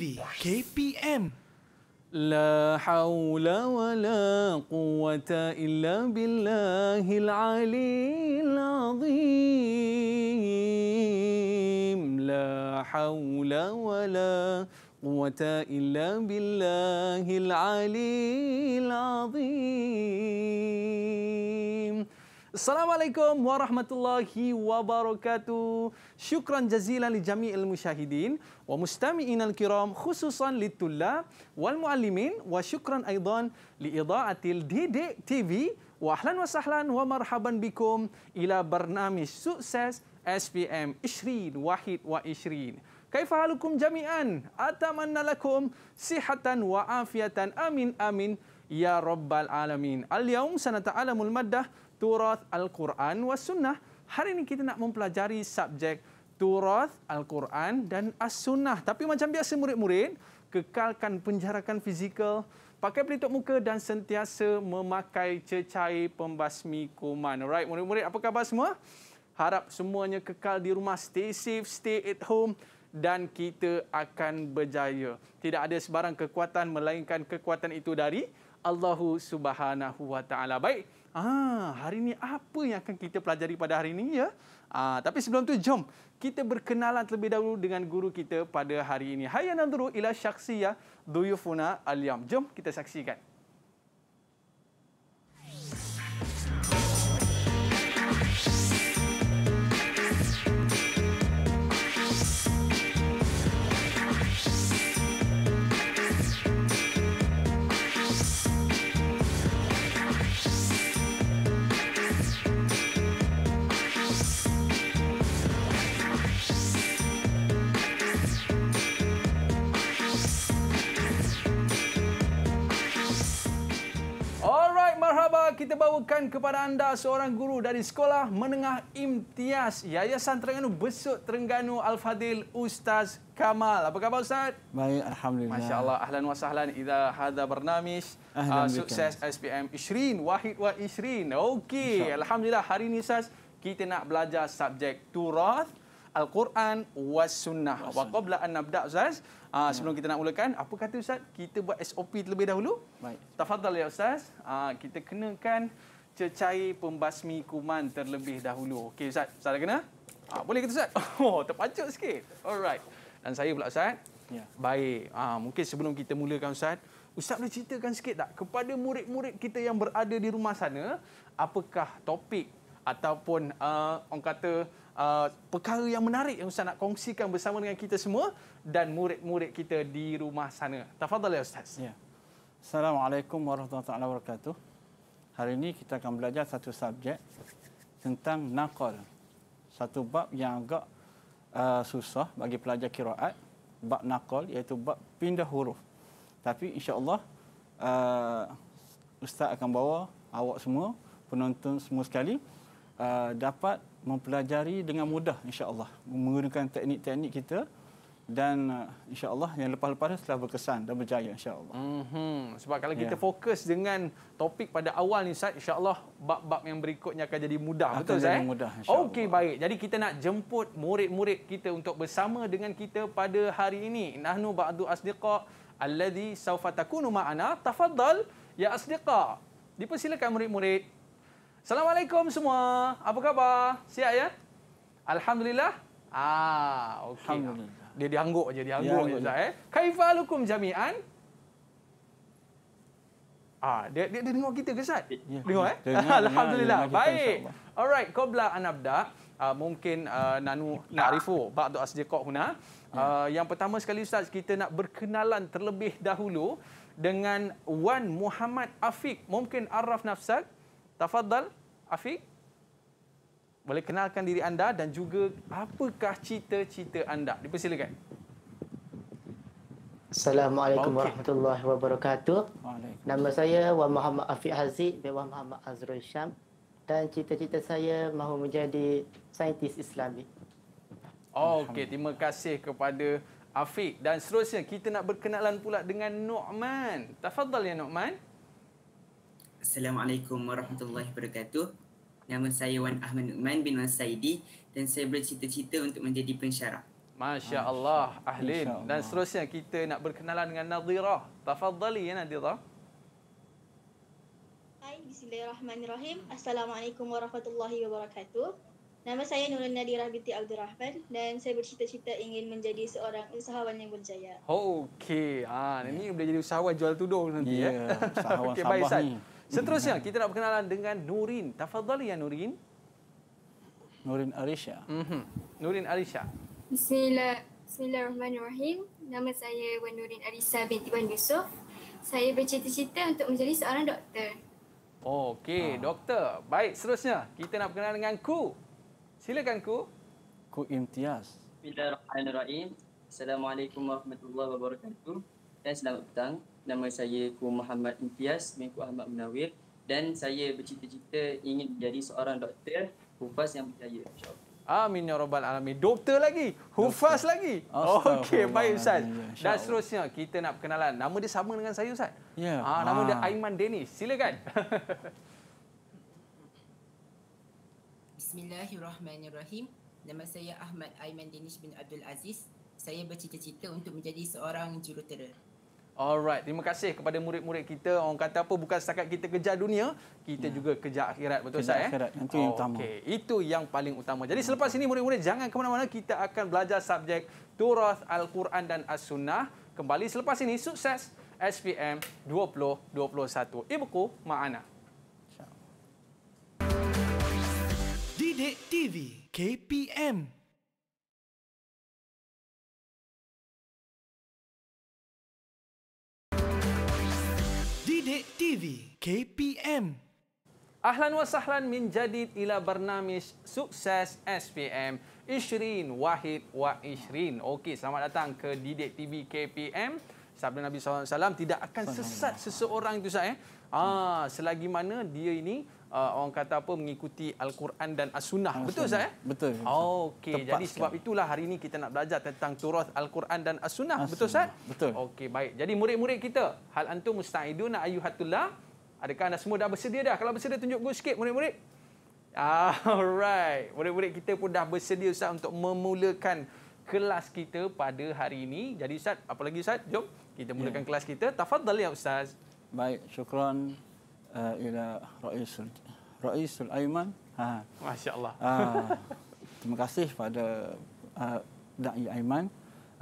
تي في كي بي ام لا حول ولا قوة إلا بالله العلي العظيم لا حول ولا قوة إلا بالله العلي العظيم Assalamualaikum warahmatullahi wabarakatuh. Syukran jazilan li jami'il musyahidin wa mustami'in al-kiram khususan li tullab wal muallimin wa syukran aidan li ida'atil didik TV wa ahlan wa sahlan wa marhaban bikum ila barnamish sukses SPM Ishrin Wahid wa Ishrin. Kaifa halukum jami'an? Atamanna lakum sihatan wa afiatan amin amin ya rabbal alamin. Al-yawm sanata'alamul maddah turath al-Quran was sunnah. Hari ini kita nak mempelajari subjek turath al-Quran dan as-sunnah. Tapi macam biasa murid-murid, kekalkan penjarakan fizikal, pakai pelitup muka dan sentiasa memakai cecai pembasmi kuman. Alright murid-murid, apa khabar semua? Harap semuanya kekal di rumah, stay safe, stay at home dan kita akan berjaya. Tidak ada sebarang kekuatan melainkan kekuatan itu dari Allahu Subhanahu Wa Taala. Baik, Ah, hari ini apa yang akan kita pelajari pada hari ini ya? Ah, tapi sebelum tu jom kita berkenalan terlebih dahulu dengan guru kita pada hari ini. Hayya nadru ila syakhsiyah duyufuna al-yam. Jom kita saksikan. kita bawakan kepada anda seorang guru dari Sekolah Menengah Imtiaz Yayasan Terengganu Besut Terengganu Al-Fadil Ustaz Kamal. Apa khabar Ustaz? Baik, Alhamdulillah. Masya Allah. Ahlan wa sahlan. Iza hadha bernamis. Ahlan uh, sukses bikin. SPM Ishrin. Wahid wa Ishrin. Okey. Alhamdulillah. Hari ini Ustaz, kita nak belajar subjek Turoth. Al-Quran was sunnah. Wa qabla an nabda Ustaz. Aa, ah, sebelum kita nak mulakan, apa kata Ustaz? Kita buat SOP terlebih dahulu. Baik. Tafadhal ya Ustaz. Aa, ah, kita kenakan cecair pembasmi kuman terlebih dahulu. Okey Ustaz, Ustaz dah kena? Aa, ah, boleh kita Ustaz? Oh, terpacuk sikit. Alright. Dan saya pula Ustaz. Ya. Baik. Aa, mungkin sebelum kita mulakan Ustaz, Ustaz boleh ceritakan sikit tak kepada murid-murid kita yang berada di rumah sana, apakah topik ataupun uh, orang kata Uh, perkara yang menarik yang Ustaz nak kongsikan bersama dengan kita semua dan murid-murid kita di rumah sana. Tafadhal ya Ustaz. Ya. Assalamualaikum warahmatullahi wabarakatuh. Hari ini kita akan belajar satu subjek tentang naqal. Satu bab yang agak uh, susah bagi pelajar kiraat. Bab naqal iaitu bab pindah huruf. Tapi insyaAllah uh, Ustaz akan bawa awak semua, penonton semua sekali uh, dapat mempelajari dengan mudah insya Allah menggunakan teknik-teknik kita dan uh, Allah yang lepas-lepas telah berkesan dan berjaya insyaallah. Mhm sebab kalau kita yeah. fokus dengan topik pada awal ni Ustaz Allah bab-bab yang berikutnya akan jadi mudah akan betul jadi Ustaz. Eh? Mudah, Okey baik. Jadi kita nak jemput murid-murid kita untuk bersama dengan kita pada hari ini. Nahnu ba'du asdiqa alladhi sawfa takunu ma'ana. Tafaddal ya asdiqa. Dipersilakan murid-murid Assalamualaikum semua. Apa khabar? Siap ya? Alhamdulillah. Ah, okay. Alhamdulillah. Dia dianggok aja, dianggok ya, ya, ya, Ustaz eh. Kaifalukum jami'an? Ah, dia, dia dia dengar kita ke Ustaz? Ya, dengar ya. eh? Dengar, Alhamdulillah. Dengar, Baik. Kita, Alright, qabla anabda, uh, mungkin uh, nanu nak rifu ba'du asdiqak huna. Uh, ya. Ah, yang pertama sekali Ustaz, kita nak berkenalan terlebih dahulu dengan Wan Muhammad Afiq. Mungkin Arraf Nafsak. Tafadhal Afiq boleh kenalkan diri anda dan juga apakah cita-cita anda? Dipersilakan. Assalamualaikum okay. warahmatullahi wabarakatuh. Nama saya Wan Muhammad Afiq Haziq bin Wan Muhammad Azrul Syam dan cita-cita saya mahu menjadi saintis Islamik. Oh, Okey, terima kasih kepada Afiq dan seterusnya kita nak berkenalan pula dengan Nu'man. Tafadhal ya Nu'man. Assalamualaikum warahmatullahi wabarakatuh. Nama saya Wan Ahmad Nu'man bin Wan Saidi dan saya bercita-cita untuk menjadi pensyarah. Masya Allah, Ahlin. Dan seterusnya kita nak berkenalan dengan Nadira. Tafadzali ya Nadira. Hai, Bismillahirrahmanirrahim. Assalamualaikum warahmatullahi wabarakatuh. Nama saya Nurul Nadira binti Abdul Rahman dan saya bercita-cita ingin menjadi seorang usahawan yang berjaya. Oh Okey, ah, ini ya. boleh jadi usahawan jual tudung nanti. Ya, ya usahawan okay, Sabah ni. Seterusnya kita nak berkenalan dengan Nurin. Tafadhali ya Nurin. Nurin Arisha. Mhm. Nurin Arisha. Bismillahirrahmanirrahim. Nama saya Wan Nurin Arisha binti Wan Yusof. Saya bercita-cita untuk menjadi seorang doktor. Okey, ha. doktor. Baik, seterusnya kita nak berkenalan dengan Ku. Silakan Ku. Ku Imtiaz. Bismillahirrahmanirrahim. Assalamualaikum warahmatullahi wabarakatuh. Dan selamat petang. Nama saya Ku Muhammad Intias bin Ku Ahmad Munawir dan saya bercita-cita ingin menjadi seorang doktor hufaz yang berjaya insya-Allah. Amin ya rabbal alamin. Doktor lagi, hufaz Doktor. lagi. Okey, baik ya, ustaz. Dan seterusnya kita nak perkenalan. Nama dia sama dengan saya ustaz. Ya. Yeah. ah, nama dia ah. Aiman Denis. Silakan. Bismillahirrahmanirrahim. Nama saya Ahmad Aiman Denis bin Abdul Aziz. Saya bercita-cita untuk menjadi seorang jurutera. Alright, terima kasih kepada murid-murid kita. Orang kata apa bukan setakat kita kejar dunia, kita ya. juga kejar akhirat betul tak eh? Akhirat itu oh, yang utama. Okey, itu yang paling utama. Jadi selepas ini murid-murid jangan ke mana-mana, kita akan belajar subjek Turath Al-Quran dan As-Sunnah. Kembali selepas ini sukses SPM 2021. Ibuku Maana. Didik TV KPM Cik TV KPM. Ahlan wa sahlan min jadid ila bernamis sukses SPM Ishrin Wahid wa Ishrin. Okey, selamat datang ke Didik TV KPM. Sabda Nabi SAW tidak akan sesat seseorang itu saya. Eh. Ah, selagi mana dia ini uh, orang kata apa mengikuti al-Quran dan as-Sunnah. Al-Sunnah. Betul saya? Eh? Betul. betul. Oh, okey. Jadi sebab sekali. itulah hari ini kita nak belajar tentang turas al-Quran dan as-Sunnah. as Betul Ustaz? Betul. Okey, baik. Jadi murid-murid kita, hal antum musta'iduna ayyuhatullah? Adakah anda semua dah bersedia dah? Kalau bersedia tunjuk gua sikit murid-murid. Alright. Murid-murid kita pun dah bersedia Ustaz untuk memulakan kelas kita pada hari ini. Jadi Ustaz, apa lagi Ustaz? Jom kita mulakan yeah. kelas kita. Tafadhal ya Ustaz. Baik, syukran. Uh, ila Raisul Raisul Aiman. Ha. masya Ha. Ah, terima kasih pada uh, Da'i Aiman.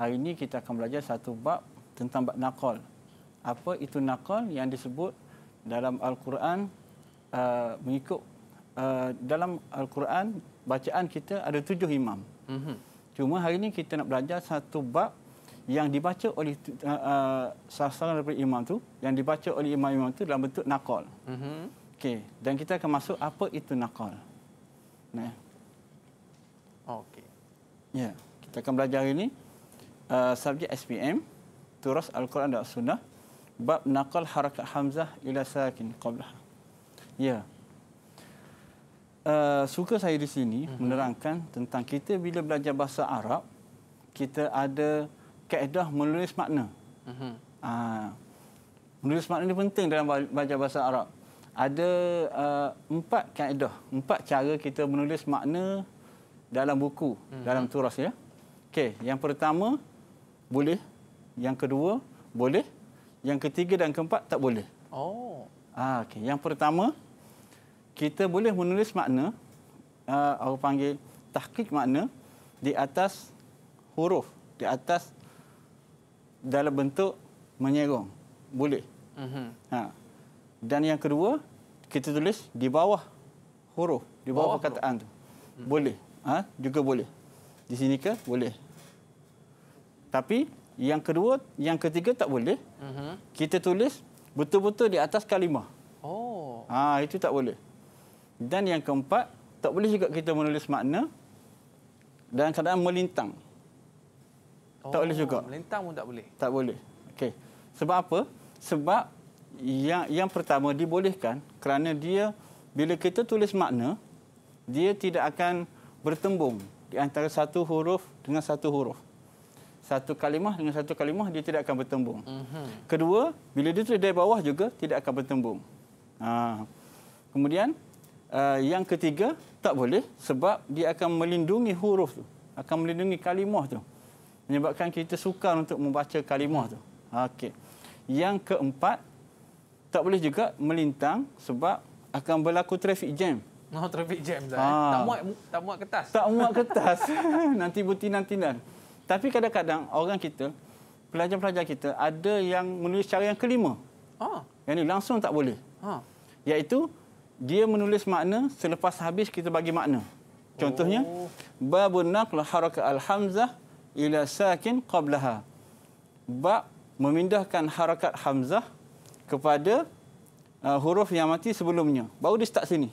Hari ini kita akan belajar satu bab tentang bab naqal. Apa itu naqal yang disebut dalam Al-Quran uh, mengikut uh, dalam Al-Quran bacaan kita ada tujuh imam. Mm-hmm. Cuma hari ini kita nak belajar satu bab yang dibaca oleh uh, uh, sasaran daripada imam tu yang dibaca oleh imam-imam tu dalam bentuk nakal. Mm-hmm. Okey, dan kita akan masuk apa itu nakal? Nah. Okey. Ya, yeah. kita akan belajar hari ini uh, subjek SPM turas al-Quran dan sunnah bab nakal harakat hamzah ila sakin qablah. Ya. Yeah. Uh, suka saya di sini mm-hmm. menerangkan tentang kita bila belajar bahasa Arab kita ada kaedah menulis makna. Uh-huh. Ha, menulis makna ini penting dalam baca bahasa Arab. Ada uh, empat kaedah, empat cara kita menulis makna dalam buku, uh-huh. dalam turas. Ya? Okay, yang pertama, boleh. Yang kedua, boleh. Yang ketiga dan keempat, tak boleh. Oh. Ah, okay. Yang pertama, kita boleh menulis makna, uh, orang panggil tahqiq makna, di atas huruf, di atas dalam bentuk menyerong. Boleh. Mm-hmm. Ha. Dan yang kedua, kita tulis di bawah huruf, di bawah, bawah perkataan huruf. tu. Boleh. Ha? Juga boleh. Di sini ke? Boleh. Tapi yang kedua, yang ketiga tak boleh. Mm-hmm. Kita tulis betul-betul di atas kalimah. Oh. Ha, itu tak boleh. Dan yang keempat, tak boleh juga kita menulis makna dan kadang-kadang melintang. Tak boleh juga. Oh, Melentang pun tak boleh. Tak boleh. Okey. Sebab apa? Sebab yang yang pertama dibolehkan kerana dia bila kita tulis makna dia tidak akan bertembung di antara satu huruf dengan satu huruf. Satu kalimah dengan satu kalimah dia tidak akan bertembung. Mm-hmm. Kedua, bila dia tulis dari bawah juga tidak akan bertembung. Ha. Kemudian uh, yang ketiga tak boleh sebab dia akan melindungi huruf tu, akan melindungi kalimah tu. Mm-hmm menyebabkan kita sukar untuk membaca kalimah tu. Okey. Yang keempat tak boleh juga melintang sebab akan berlaku traffic jam. Oh, traffic jam dah. Eh? Ha. Tak muat tak muat kertas. Tak muat kertas. nanti buti nanti dan. Tapi kadang-kadang orang kita pelajar-pelajar kita ada yang menulis cara yang kelima. Oh. Yang ni langsung tak boleh. Oh. Ha. Yaitu dia menulis makna selepas habis kita bagi makna. Contohnya oh. babun naql harakah alhamzah ila sakin qablaha. Ba memindahkan harakat hamzah kepada uh, huruf yang mati sebelumnya. Baru dia start sini.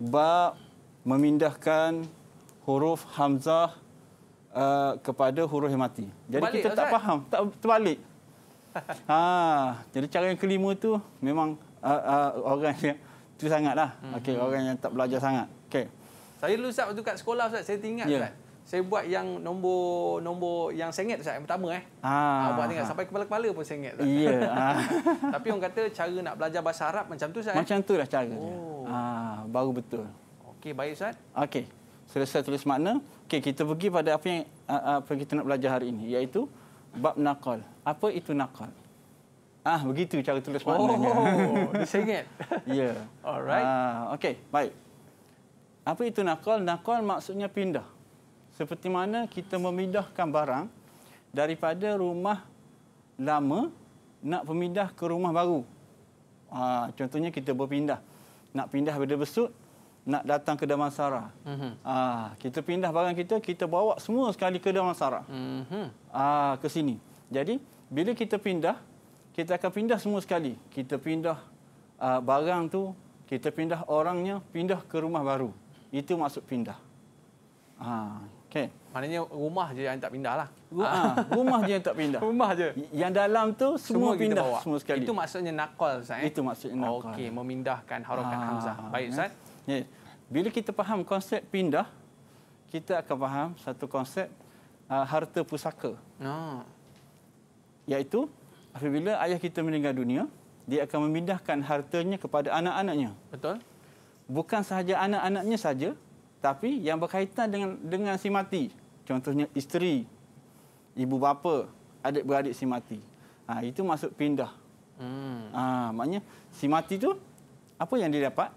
Ba memindahkan huruf hamzah uh, kepada huruf yang mati. Jadi terbalik, kita tak Ustaz. faham, tak terbalik. ha, jadi cara yang kelima tu memang uh, uh, orang yang tu sangatlah. Mm-hmm. Okey, orang yang tak belajar sangat. Okey. Saya dulu Ustaz waktu kat sekolah Ustaz, saya teringat yeah saya buat yang nombor nombor yang sengit saya yang pertama eh. Ah. Ha, buat tengok sampai kepala-kepala pun sengit Ustaz. Yeah. Tapi orang kata cara nak belajar bahasa Arab macam tu saya eh? Macam tu dah cara oh. Ah, baru betul. Okey, baik Ustaz. Okey. Selesai tulis makna. Okey, kita pergi pada apa yang ah, ah, apa yang kita nak belajar hari ini iaitu bab naqal. Apa itu naqal? Ah, begitu cara tulis maknanya. Oh, disengit. ya. Yeah. Alright. Ah, okey, baik. Apa itu naqal? Naqal maksudnya pindah seperti mana kita memindahkan barang daripada rumah lama nak pemindah ke rumah baru. Ha, contohnya kita berpindah. Nak pindah daripada Besut, nak datang ke Damansara. Mm -hmm. ha, kita pindah barang kita, kita bawa semua sekali ke Damansara. Mm -hmm. ha, ke sini. Jadi, bila kita pindah, kita akan pindah semua sekali. Kita pindah uh, barang tu, kita pindah orangnya, pindah ke rumah baru. Itu maksud pindah. Haa. Okey. Maknanya rumah je yang tak pindah lah. Ha, rumah je yang tak pindah. rumah je. Yang dalam tu semua, semua pindah bawa. semua sekali. Itu maksudnya nakal saya Eh? Itu maksudnya nakal. Okey, memindahkan harokan ha, ah, Hamzah. Eh. Baik Ustaz. Eh? Yeah. Bila kita faham konsep pindah, kita akan faham satu konsep uh, harta pusaka. Ha. Iaitu, apabila ayah kita meninggal dunia, dia akan memindahkan hartanya kepada anak-anaknya. Betul. Bukan sahaja anak-anaknya saja, tapi yang berkaitan dengan dengan si mati. Contohnya isteri, ibu bapa, adik-beradik si mati. Ha, itu masuk pindah. Hmm. Ah, ha, maknanya si mati tu apa yang dia dapat?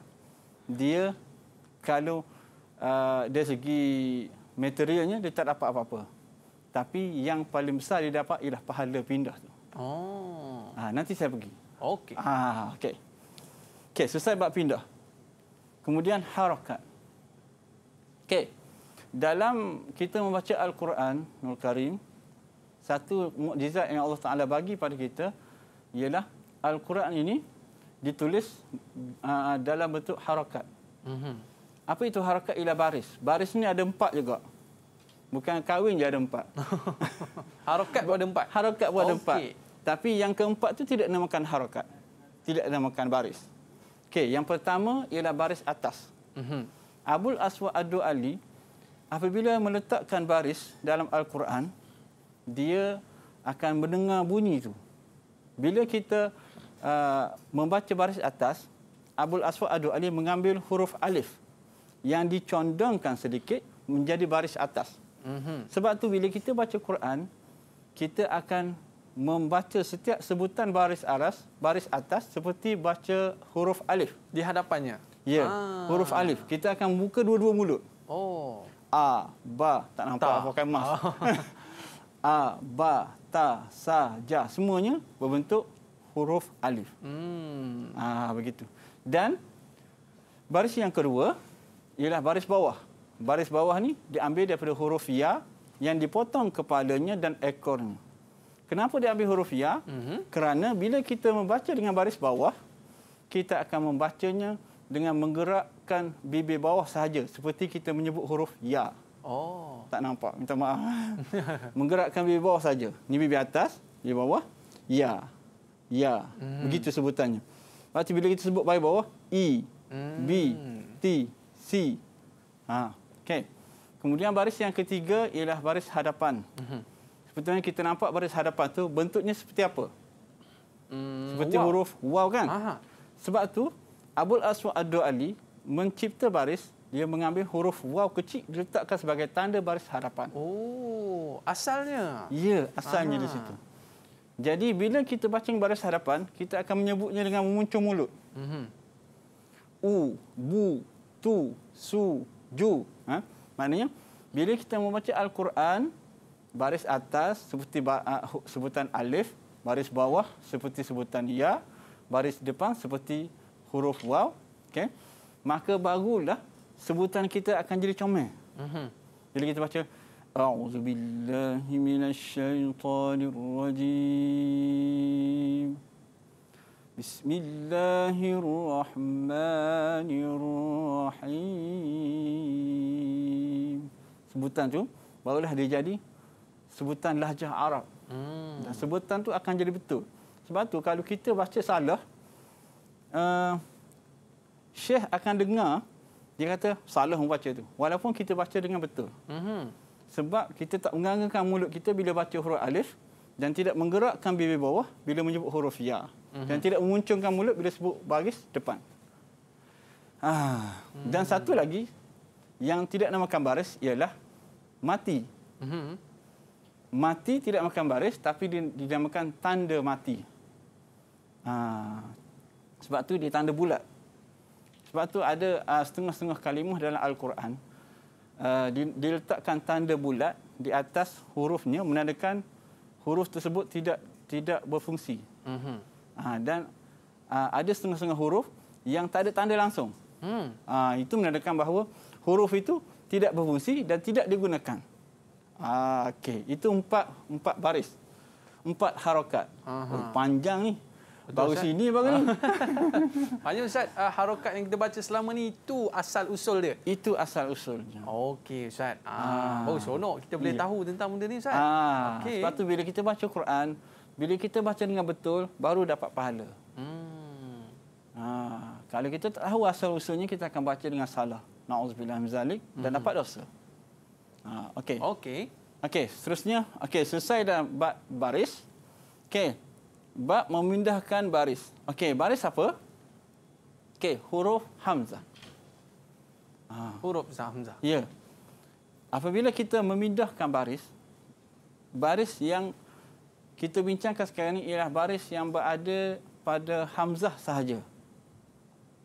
Dia kalau uh, dari segi materialnya dia tak dapat apa-apa. Tapi yang paling besar dia dapat ialah pahala pindah tu. Oh. Ha, nanti saya pergi. Okey. Ah, ha, okey. Okey, selesai bab pindah. Kemudian harakat. Okey. Dalam kita membaca Al-Quran, Nur Karim, satu mukjizat yang Allah Ta'ala bagi pada kita ialah Al-Quran ini ditulis aa, ah, dalam bentuk harakat. Mm-hmm. Apa itu harakat ila baris? Baris ni ada empat juga. Bukan kahwin je ada empat. harakat pun ada empat? Harakat pun ada empat. Tapi yang keempat tu tidak dinamakan harakat. Tidak dinamakan baris. Okey, yang pertama ialah baris atas. Mm-hmm. Abul Aswad Adu Ali apabila meletakkan baris dalam Al-Quran dia akan mendengar bunyi itu. Bila kita uh, membaca baris atas, Abul Aswad Adu Ali mengambil huruf alif yang dicondongkan sedikit menjadi baris atas. Mm-hmm. Sebab tu bila kita baca Quran, kita akan membaca setiap sebutan baris aras, baris atas seperti baca huruf alif di hadapannya. Ya, ah. huruf alif. Kita akan buka dua-dua mulut. Oh. A, ba, tak nampak ta. pakai mask. Ah. A, ba, ta, sa, ja. Semuanya berbentuk huruf alif. Hmm. Ah, begitu. Dan baris yang kedua ialah baris bawah. Baris bawah ni diambil daripada huruf ya yang dipotong kepalanya dan ekornya. Kenapa dia ambil huruf ya? Mm-hmm. Kerana bila kita membaca dengan baris bawah, kita akan membacanya dengan menggerakkan bibir bawah sahaja seperti kita menyebut huruf ya. Oh. Tak nampak. Minta maaf. menggerakkan bibir bawah saja. Ni bibir atas, bibir bawah. Ya. Ya. Hmm. Begitu sebutannya. Berarti bila kita sebut bibir bawah, E, hmm. B, T, C. Ha. Okey. Kemudian baris yang ketiga ialah baris hadapan. Hmm. Sebetulnya kita nampak baris hadapan tu bentuknya seperti apa? Hmm. Seperti wow. huruf wow kan? Aha. Sebab tu Abul Aswad Ad-Du'ali mencipta baris dia mengambil huruf waw kecil diletakkan sebagai tanda baris harapan. Oh, asalnya. Ya, asalnya Aha. di ah. situ. Jadi bila kita baca baris harapan, kita akan menyebutnya dengan memuncung mulut. Mm-hmm. U, bu, tu, su, ju. Ha? Maknanya bila kita membaca al-Quran, baris atas seperti ah, sebutan alif, baris bawah seperti sebutan ya, baris depan seperti huruf waw, okay, maka barulah sebutan kita akan jadi comel. Mm-hmm. Jadi kita baca, A'udhu billahi minasyaitanir rajim. Bismillahirrahmanirrahim. Sebutan tu barulah dia jadi sebutan lahjah Arab. Hmm. sebutan tu akan jadi betul. Sebab tu kalau kita baca salah, uh, Syekh akan dengar dia kata salah membaca tu walaupun kita baca dengan betul. Mm-hmm. Sebab kita tak menggerakkan mulut kita bila baca huruf alif dan tidak menggerakkan bibir bawah bila menyebut huruf ya mm-hmm. dan tidak memuncungkan mulut bila sebut baris depan. Ah mm-hmm. dan satu lagi yang tidak namakan baris ialah mati. Mm-hmm. Mati tidak makan baris tapi dinamakan tanda mati. Ah sebab tu dia tanda bulat. Sebab tu ada ah, setengah-setengah kalimah dalam Al-Quran. Ah, diletakkan tanda bulat di atas hurufnya menandakan huruf tersebut tidak tidak berfungsi. Mm-hmm. dan ada setengah-setengah huruf yang tak ada tanda langsung. Mm. Uh, itu menandakan bahawa huruf itu tidak berfungsi dan tidak digunakan. okay. Itu empat empat baris. Empat harokat. Uh-huh. panjang ni. Baru Ustaz. sini baru ni. Hanya Ustaz, uh, harokat yang kita baca selama ni itu asal usul dia. Itu asal usulnya. Okey Ustaz. Ah, oh seronok kita boleh ya. tahu tentang benda ni Ustaz. Ah, okay. Sebab tu bila kita baca Quran, bila kita baca dengan betul baru dapat pahala. Hmm. Ah, kalau kita tak tahu asal usulnya kita akan baca dengan salah. Nauzubillah min zalik hmm. dan dapat dosa. Ah, okey. Okey. Okey, seterusnya, okey, selesai dah baris. Okey, bab memindahkan baris. Okey, baris apa? Okey, huruf hamzah. Ha. Huruf hamzah. Ya. Apabila kita memindahkan baris, baris yang kita bincangkan sekarang ini ialah baris yang berada pada hamzah sahaja.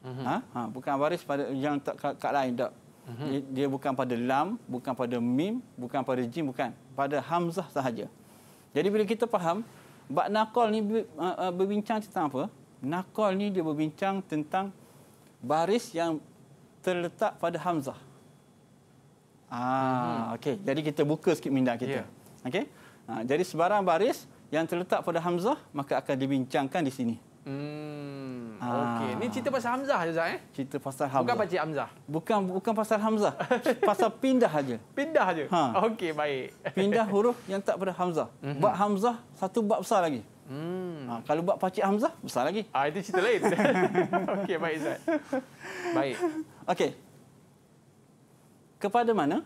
Mm -hmm. ha? Ha. Bukan baris pada yang tak, kat, kat lain, tak. Mm -hmm. Dia bukan pada lam, bukan pada mim, bukan pada jim, bukan. Pada hamzah sahaja. Jadi bila kita faham, Bak Nakol ni uh, uh, berbincang tentang apa? Nakol ni dia berbincang tentang baris yang terletak pada hamzah. Ah, hmm. okey. Jadi kita buka sikit minda kita. Yeah. Okey. Ha, jadi sebarang baris yang terletak pada hamzah maka akan dibincangkan di sini. Hmm. Okey, ni cerita pasal Hamzah je Zah eh? Cerita pasal Hamzah. Bukan Pakcik Hamzah. Bukan bukan pasal Hamzah. pasal pindah aja. Pindah aja. Ha. Okey, baik. pindah huruf yang tak pada Hamzah. Mm-hmm. Bab Hamzah satu bab besar lagi. Hmm. Ha, kalau buat Pakcik Hamzah besar lagi. Ah, itu cerita lain. Okey, baik Zah. Baik. Okey. Kepada mana?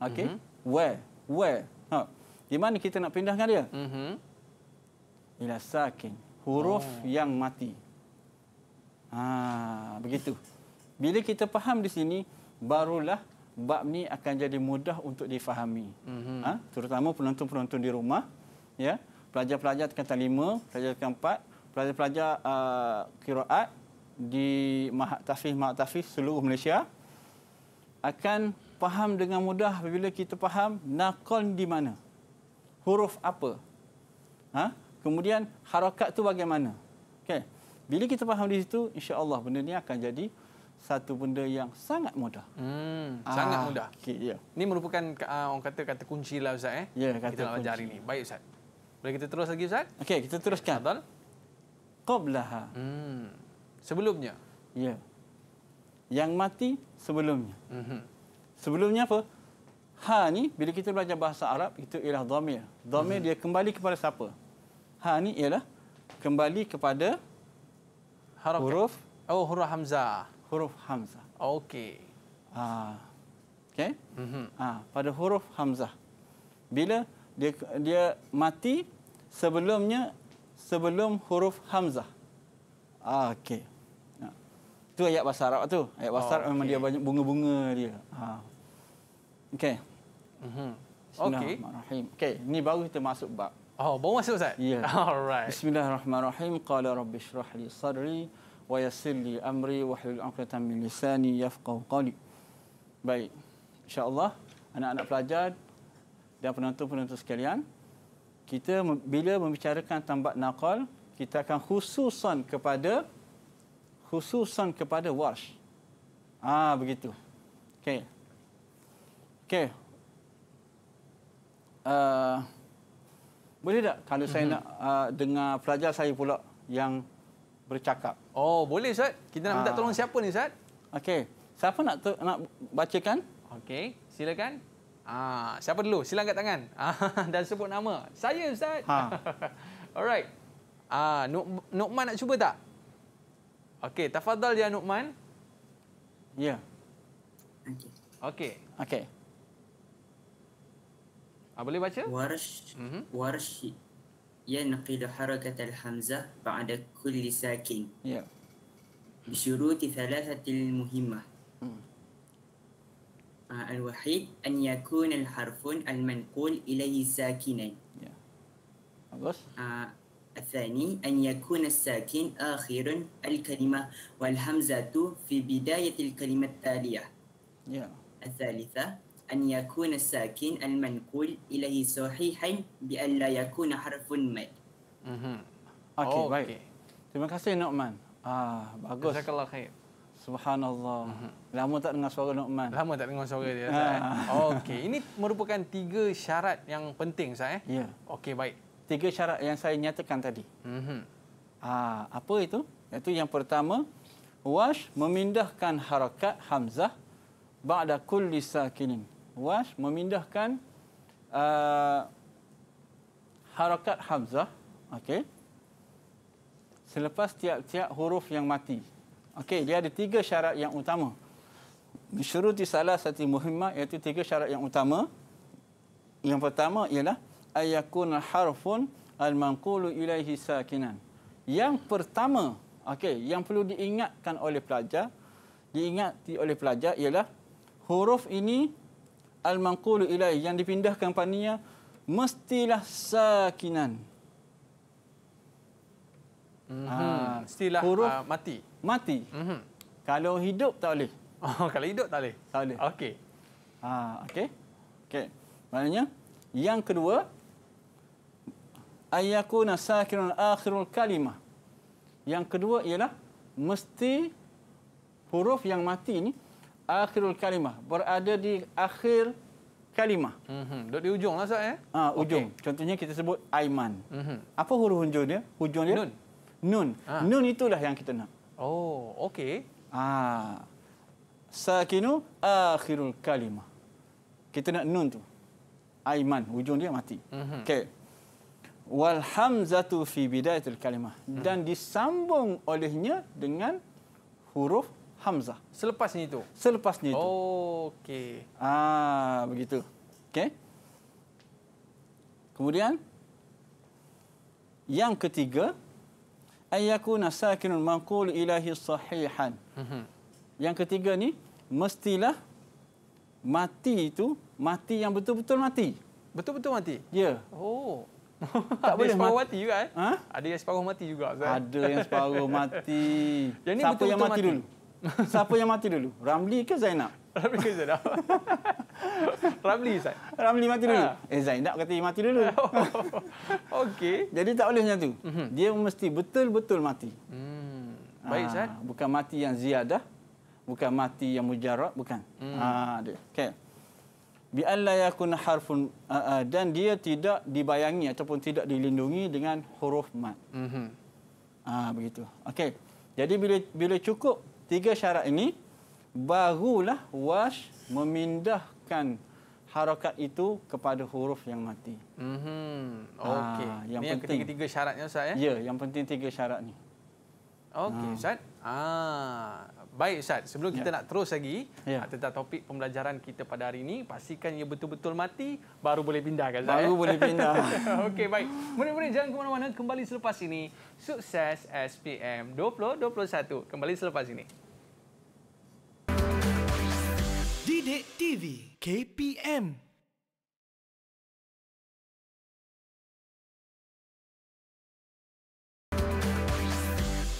Okey. Mm-hmm. Where? Where? Ha. Di mana kita nak pindahkan dia? Mhm. Ila sakin. Huruf oh. yang mati. Ha, begitu. Bila kita faham di sini, barulah bab ni akan jadi mudah untuk difahami. Mm-hmm. Ha, terutama penonton-penonton di rumah, ya, pelajar-pelajar tingkatan lima, pelajar tingkatan empat, pelajar-pelajar uh, kiraat di mahat tafiz mahat tafiz seluruh Malaysia akan faham dengan mudah bila kita faham nakon di mana huruf apa ha? kemudian harakat tu bagaimana okay. Bila kita faham di situ, insya-Allah benda ni akan jadi satu benda yang sangat mudah. Hmm, ah. sangat mudah. Okey, ya. Yeah. Ini merupakan uh, orang kata kata kunci lah ustaz eh. Ya, yeah, kata kita kunci. belajar ini. Baik ustaz. Boleh kita terus lagi ustaz? Okey, kita teruskan. Fadal. Qablaha. Hmm. Sebelumnya. Ya. Yeah. Yang mati sebelumnya. Mm-hmm. Sebelumnya apa? Ha ni bila kita belajar bahasa Arab itu ialah dhamir. Dhamir mm-hmm. dia kembali kepada siapa? Ha ni ialah kembali kepada harakat. huruf oh huruf hamzah huruf hamzah okey ah okey mm ah pada huruf hamzah bila dia dia mati sebelumnya sebelum huruf hamzah ah, okey ah. tu ayat bahasa arab tu ayat bahasa oh, arab okay. memang dia banyak bunga-bunga dia ah okey mhm okey okey ni baru kita masuk bab Oh, baru masuk Ustaz? Ya. Yeah. Alright. Bismillahirrahmanirrahim. Qala rabbi syrah li sadri wa yassir li amri wa hlul uqdatan min lisani yafqahu qali. Baik. Insya-Allah anak-anak pelajar dan penonton-penonton sekalian, kita bila membicarakan tambat nakal, kita akan khususan kepada khususan kepada wash. Ah, begitu. Okey. Okey. Uh, boleh tak kalau mm-hmm. saya mhm. nak uh, dengar pelajar saya pula yang bercakap? Oh, boleh Ustaz. Kita nak minta ah. tolong siapa ni Ustaz? Okey. Siapa nak ter- nak bacakan? Okey, silakan. Ah, siapa dulu? Sila angkat tangan. Ah, dan sebut nama. Saya Ustaz. Ha. Alright. Ah, Nuk- Nukman nak cuba tak? Okey, tafadhal ya Nukman. Ya. Yeah. Okey. Okey. Okey. Ah, boleh baca? Warsh mm-hmm. Warshi ينقل حركة الحمزة بعد كل ساكن yeah. بشروط ثلاثة المهمة mm. الوحيد أن يكون الحرف المنقول إليه ساكنا yeah. آه الثاني أن يكون الساكن آخر الكلمة والهمزة في بداية الكلمة التالية yeah. الثالثة an yakuna sakin al mankul ilahi sahihan bi an la yakuna harfun mad. Mhm. baik. Terima kasih Nokman. Ah, bagus. Jazakallah khair. Subhanallah. Mm-hmm. Lama tak dengar suara Nokman. Lama tak dengar suara dia. Eh. Okey, ini merupakan tiga syarat yang penting saya. Eh? Ya. Okey, baik. Tiga syarat yang saya nyatakan tadi. Mhm. Ah, apa itu? Itu yang pertama, wash memindahkan harakat hamzah ba'da kulli sakinin was memindahkan uh, harakat hamzah okey selepas tiap-tiap huruf yang mati okey dia ada tiga syarat yang utama syuruti salah satu muhimmah iaitu tiga syarat yang utama yang pertama ialah ayakun harfun al-manqulu ilaihi sakinan yang pertama okey yang perlu diingatkan oleh pelajar diingati oleh pelajar ialah huruf ini al-manqulu ilai yang dipindahkan paninya mestilah sakinan. Mm-hmm. Ah, Istilah huruf uh, mati. Mati. Mm-hmm. Kalau hidup tak boleh. Oh, kalau hidup tak boleh. Tak boleh. Okey. Ha, okey. Okey. Maknanya yang kedua ayakuna sakinun akhirul kalimah. Yang kedua ialah mesti huruf yang mati ni akhirul kalimah. Berada di akhir kalimah. Mm -hmm. Di ujung lah, Zat. Eh? Ah, ha, ujung. Okay. Contohnya kita sebut Aiman. Mm -hmm. Apa huruf hujung dia? Hujung dia? Nun. Nun. Ha. Nun itulah yang kita nak. Oh, okey. Ha. Sakinu akhirul kalimah. Kita nak nun tu. Aiman. Hujung dia mati. Mm -hmm. Okey. Walhamzatu fi bidayatul kalimah. Mm -hmm. Dan disambung olehnya dengan huruf Hamzah. ni itu. Selepasnya itu. Oh, okey. Ah, begitu. Okey. Kemudian yang ketiga ayakun sakinul maqul ilahi sahihan. Mhm. Yang ketiga ni mestilah mati itu mati yang betul-betul mati. Betul-betul mati. Ya. Yeah. Oh. tak ada boleh separuh mati, juga eh? Ha? Ada yang separuh mati juga Ustaz. Ada yang separuh mati. yang ni betul-betul yang mati, mati dulu. Siapa yang mati dulu? Ramli ke Zainab? Ramli ke Zainab? Ramli Zainab. Ramli mati dulu. Ha. Eh Zainab kata dia mati dulu. Oh, okey. Jadi tak boleh macam tu. Mhm. Dia mesti betul-betul mati. Hmm. Baik ah, Zainab. Ha. Bukan mati yang ziyadah. Bukan mati yang mujarab. Bukan. Hmm. Ha, dia. Okay. Bi alla yakun harfun dan dia tidak dibayangi ataupun tidak dilindungi dengan huruf mat. -hmm. Ah ha, begitu. Okey. Jadi bila bila cukup tiga syarat ini barulah wash memindahkan harakat itu kepada huruf yang mati. Mhm. Ah, Okey. Ha, yang ini penting yang tiga syaratnya Ustaz ya. Ya, yang penting tiga syarat ni. Okey ha. Ustaz. Ah Baik Ustaz, sebelum kita ya. nak terus lagi ya. Ah, tentang topik pembelajaran kita pada hari ini, pastikan ia betul-betul mati baru boleh pindah kan Ustaz? Baru ya? boleh pindah. Okey, baik. Mereka murid jangan ke mana-mana, kembali selepas ini. Sukses SPM 2021. Kembali selepas ini. Didik TV KPM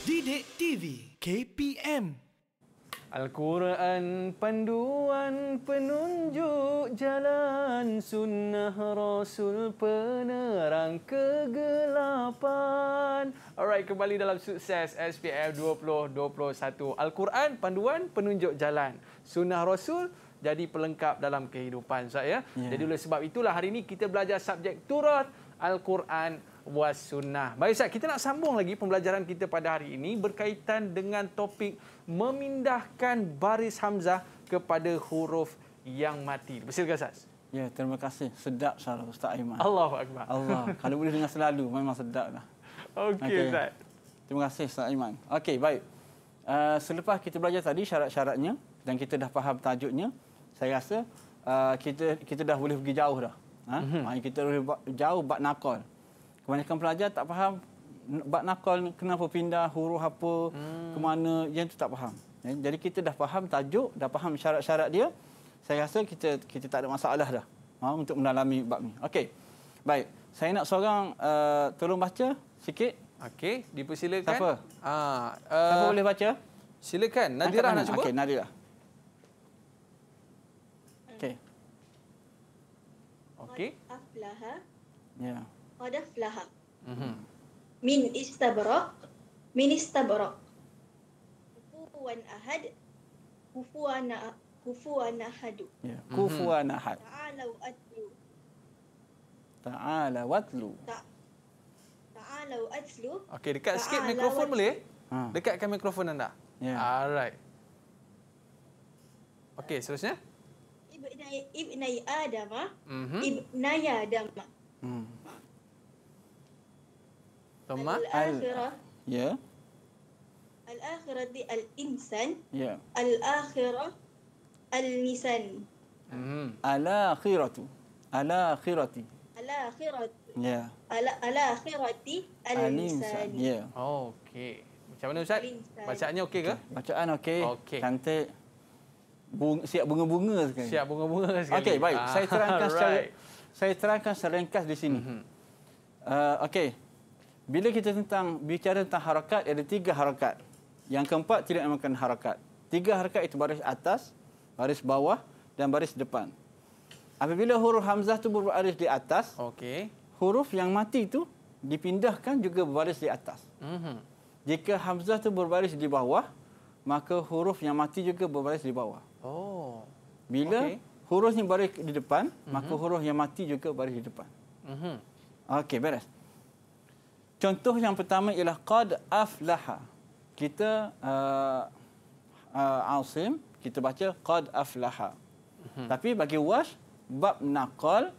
Didik TV KPM Al-Quran panduan penunjuk jalan sunnah Rasul penerang kegelapan. Alright, kembali dalam sukses SPF 2021. Al-Quran panduan penunjuk jalan sunnah Rasul jadi pelengkap dalam kehidupan saya. Yeah. Jadi oleh sebab itulah hari ini kita belajar subjek turut Al-Quran was Baik Ustaz, kita nak sambung lagi pembelajaran kita pada hari ini berkaitan dengan topik memindahkan baris hamzah kepada huruf yang mati. Bersilakan Ustaz. Ya, terima kasih. Sedap suara Ustaz Aiman. Allahu akbar. Allah, kalau boleh dengar selalu memang sedap lah. Okey okay. Ustaz. Terima kasih Ustaz Aiman. Okey, baik. Uh, selepas kita belajar tadi syarat-syaratnya dan kita dah faham tajuknya, saya rasa uh, kita kita dah boleh pergi jauh dah. Ha? Mm-hmm. kita boleh jauh buat nakal. Kebanyakan pelajar tak faham bab nakal kenapa pindah, huruf apa, hmm. ke mana, yang tu tak faham. Jadi kita dah faham tajuk, dah faham syarat-syarat dia. Saya rasa kita kita tak ada masalah dah ha, untuk mendalami bab ni. Okey. Baik. Saya nak seorang uh, tolong baca sikit. Okey, dipersilakan. Siapa? Ah, uh, Siapa boleh baca? Silakan. Nadira nak cuba. Okey, Nadira. Okey. Okey. Aflaha. Ya. Yeah qadaf laha. Mm-hmm. Min ista'barok, min ista'barok. Kufuan ahad, kufuan kufu ahadu. Ya. kufu Mm-hmm. Kufuan ahad. Ta'ala atlu. Ta'ala watlu. Ta'ala atlu. Okey, dekat Ta'ala sikit mikrofon wa-tlu. boleh? Ha. Dekatkan mikrofon anda. Yeah. Alright. Okey, seterusnya. Ibnai Ibnai Adama. Mm-hmm. Ibnai Adama. Hmm. Thumma al-akhirah. Ya. Al-akhirah di al-insan. Ya. Al-akhirah al-nisan. Hmm. Al-akhiratu. Al-akhirati. Al-akhirati. Ya. Al-akhirati al-nisan. Ya. Macam mana Ustaz? Bacaannya okey ke? Bacaan okey. Okay. Cantik. Bung, siap bunga-bunga sekali. Siap bunga-bunga sekali. Okey, baik. Ah, saya terangkan right. secara saya terangkan secara ringkas di sini. Mm-hmm. Uh, okey. Bila kita tentang bicara tentang harakat, ada tiga harakat. Yang keempat, tidak memakan harakat. Tiga harakat itu baris atas, baris bawah dan baris depan. Apabila huruf Hamzah itu berbaris di atas, okay. huruf yang mati itu dipindahkan juga berbaris di atas. Mm -hmm. Jika Hamzah itu berbaris di bawah, maka huruf yang mati juga berbaris di bawah. Oh. Bila okay. huruf ini baris di depan, mm -hmm. maka mhm. huruf yang mati juga baris di depan. Mm -hmm. Okey, beres. Contoh yang pertama ialah qad aflaha. Kita uh, uh, asim, kita baca qad aflaha. Hmm. Tapi bagi wash, bab naqal,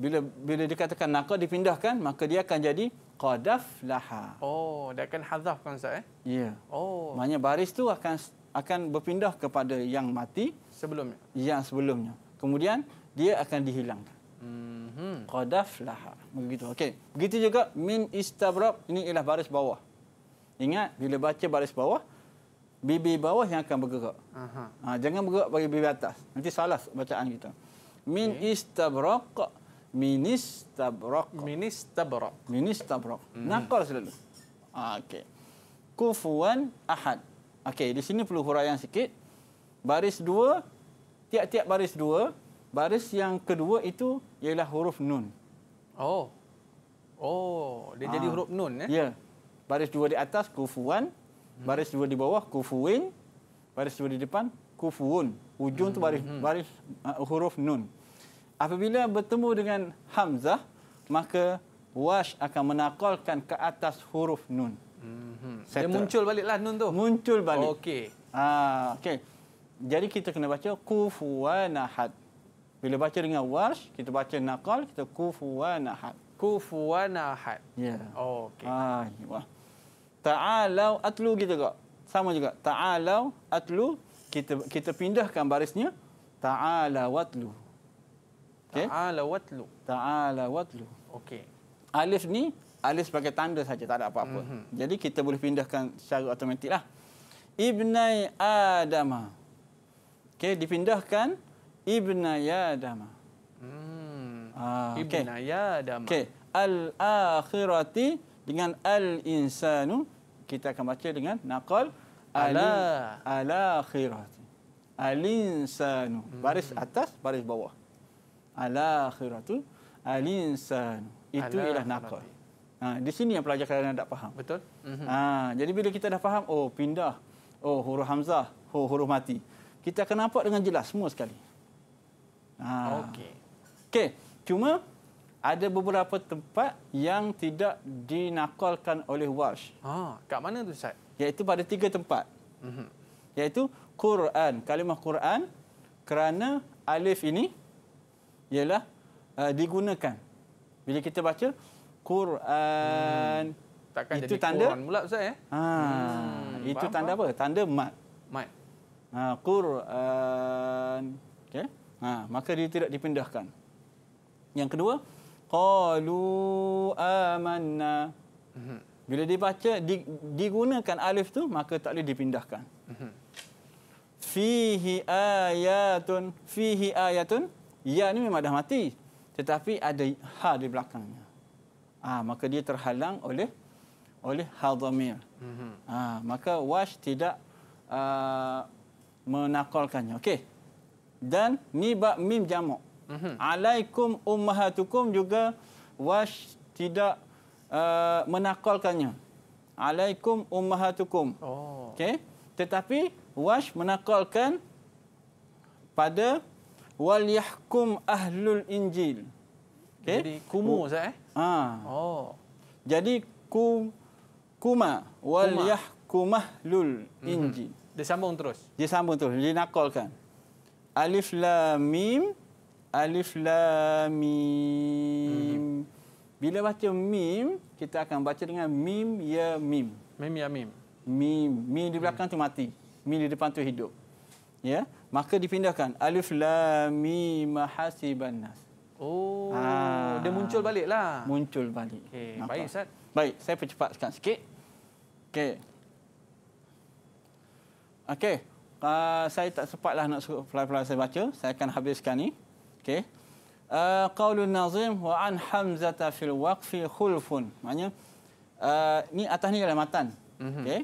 bila bila dikatakan naqal dipindahkan, maka dia akan jadi qad aflaha. Oh, dia akan hadafkan saya. Eh? Ya. Yeah. Oh. Maknanya baris tu akan akan berpindah kepada yang mati sebelumnya. Yang sebelumnya. Kemudian dia akan dihilangkan. Mm-hmm. Qadaflaha. Begitu. Okey. Begitu juga min istabrak ini ialah baris bawah. Ingat bila baca baris bawah bibi bawah yang akan bergerak. Aha. Ha, jangan bergerak bagi bibi atas. Nanti salah bacaan kita. Min okay. istabrak min istabrak min istabrak min istabrak. Mm. Nakal selalu. Ha, Okey. Kufuan ahad. Okey, di sini perlu huraian sikit. Baris dua, tiap-tiap baris dua, baris yang kedua itu ialah huruf nun. Oh. Oh, dia ha. jadi ah. huruf nun eh. Ya. Baris dua di atas kufuan, hmm. baris dua di bawah kufuin, baris dua di depan kufuun. Ujung hmm. tu baris hmm. baris uh, huruf nun. Apabila bertemu dengan hamzah, maka wash akan menakalkan ke atas huruf nun. Hmm. Dia muncul baliklah nun tu. Muncul balik. Okey. Ah, okay. Jadi kita kena baca kufuwanahat. Bila baca dengan warsh, kita baca nakal, kita kufuwan ahad. Kufuwan ahad. Ya. Yeah. Oh, okey. Ah, wah. Ta'alau atlu kita juga. Sama juga. Ta'alau atlu, kita kita pindahkan barisnya. Ta'ala watlu. Okay. Ta'ala watlu. Ta'ala watlu. Okey. Alif ni, alif sebagai tanda saja, tak ada apa-apa. Mm-hmm. Jadi kita boleh pindahkan secara automatiklah. lah. Ibnai Adama. Okey, dipindahkan ibna yadama. Hmm. Ah, ibna okay. yadama. Okay. Al-akhirati dengan al-insanu. Kita akan baca dengan naqal. Ala. Al-akhirati. Al-insanu. Hmm. Baris atas, baris bawah. Al-akhiratu. Al-insanu. Itu Ala ialah naqal. Ha, di sini yang pelajar kalian tak faham. Betul. Mhm. Ha, jadi bila kita dah faham, oh pindah. Oh huruf Hamzah. Oh huruf mati. Kita akan nampak dengan jelas semua sekali. Ha. Okey. Okey, cuma ada beberapa tempat yang tidak dinakalkan oleh Walsh. Ha, kat mana tu Ustaz? Yaitu pada tiga tempat. Mm-hmm. Iaitu Quran, kalimah Quran kerana alif ini ialah uh, digunakan. Bila kita baca Quran hmm. takkan itu jadi tanda, Quran pula Ustaz ya? Ha, hmm. itu Faham tanda apa? apa? Tanda mat. Mat. Ha, Quran. Okey. Ha, maka dia tidak dipindahkan. Yang kedua, qalu amanna. Mhm. Bila dibaca di, digunakan alif tu maka tak boleh dipindahkan. Mhm. Fihi ayatun, fihi ayatun. Ya ni memang dah mati. Tetapi ada ha di belakangnya. Ah ha, maka dia terhalang oleh oleh hadamir. Ah mhm. ha, maka wash tidak uh, menakolkannya. Okey dan ni bab mim jamak. Mm-hmm. Alaikum ummahatukum juga was tidak uh, menakalkannya. Alaikum ummahatukum. Oh. Okey. Tetapi was menakalkan pada wal yahkum ahlul injil. Okay. Jadi kumu saya. Eh? Ha. Oh. Jadi kum kuma wal yahkum ahlul mhm. injil. Mm-hmm. Dia sambung terus. Dia sambung terus. Dia nakalkan. Alif Lam Mim. Alif Lam Mim. Hmm. Bila baca Mim, kita akan baca dengan Mim Ya Mim. Mim Ya Mim. Mim. Mim di belakang hmm. tu mati. Mim di depan tu hidup. Ya. Maka dipindahkan. Alif Lam Mim Mahasiban Nas. Oh, Aa, ah. dia muncul balik lah. Muncul balik. Okay. Nampak? Baik, Ustaz. Baik, saya percepatkan sikit. Okay. Okey, uh, saya tak sempatlah nak fly-fly saya baca. Saya akan habiskan ini. Okay. Uh, ah, Qawlun nazim wa an hamzata fil waqfi khulfun. Maksudnya uh, ah, ni atas ni adalah matan. Mhm. Okey.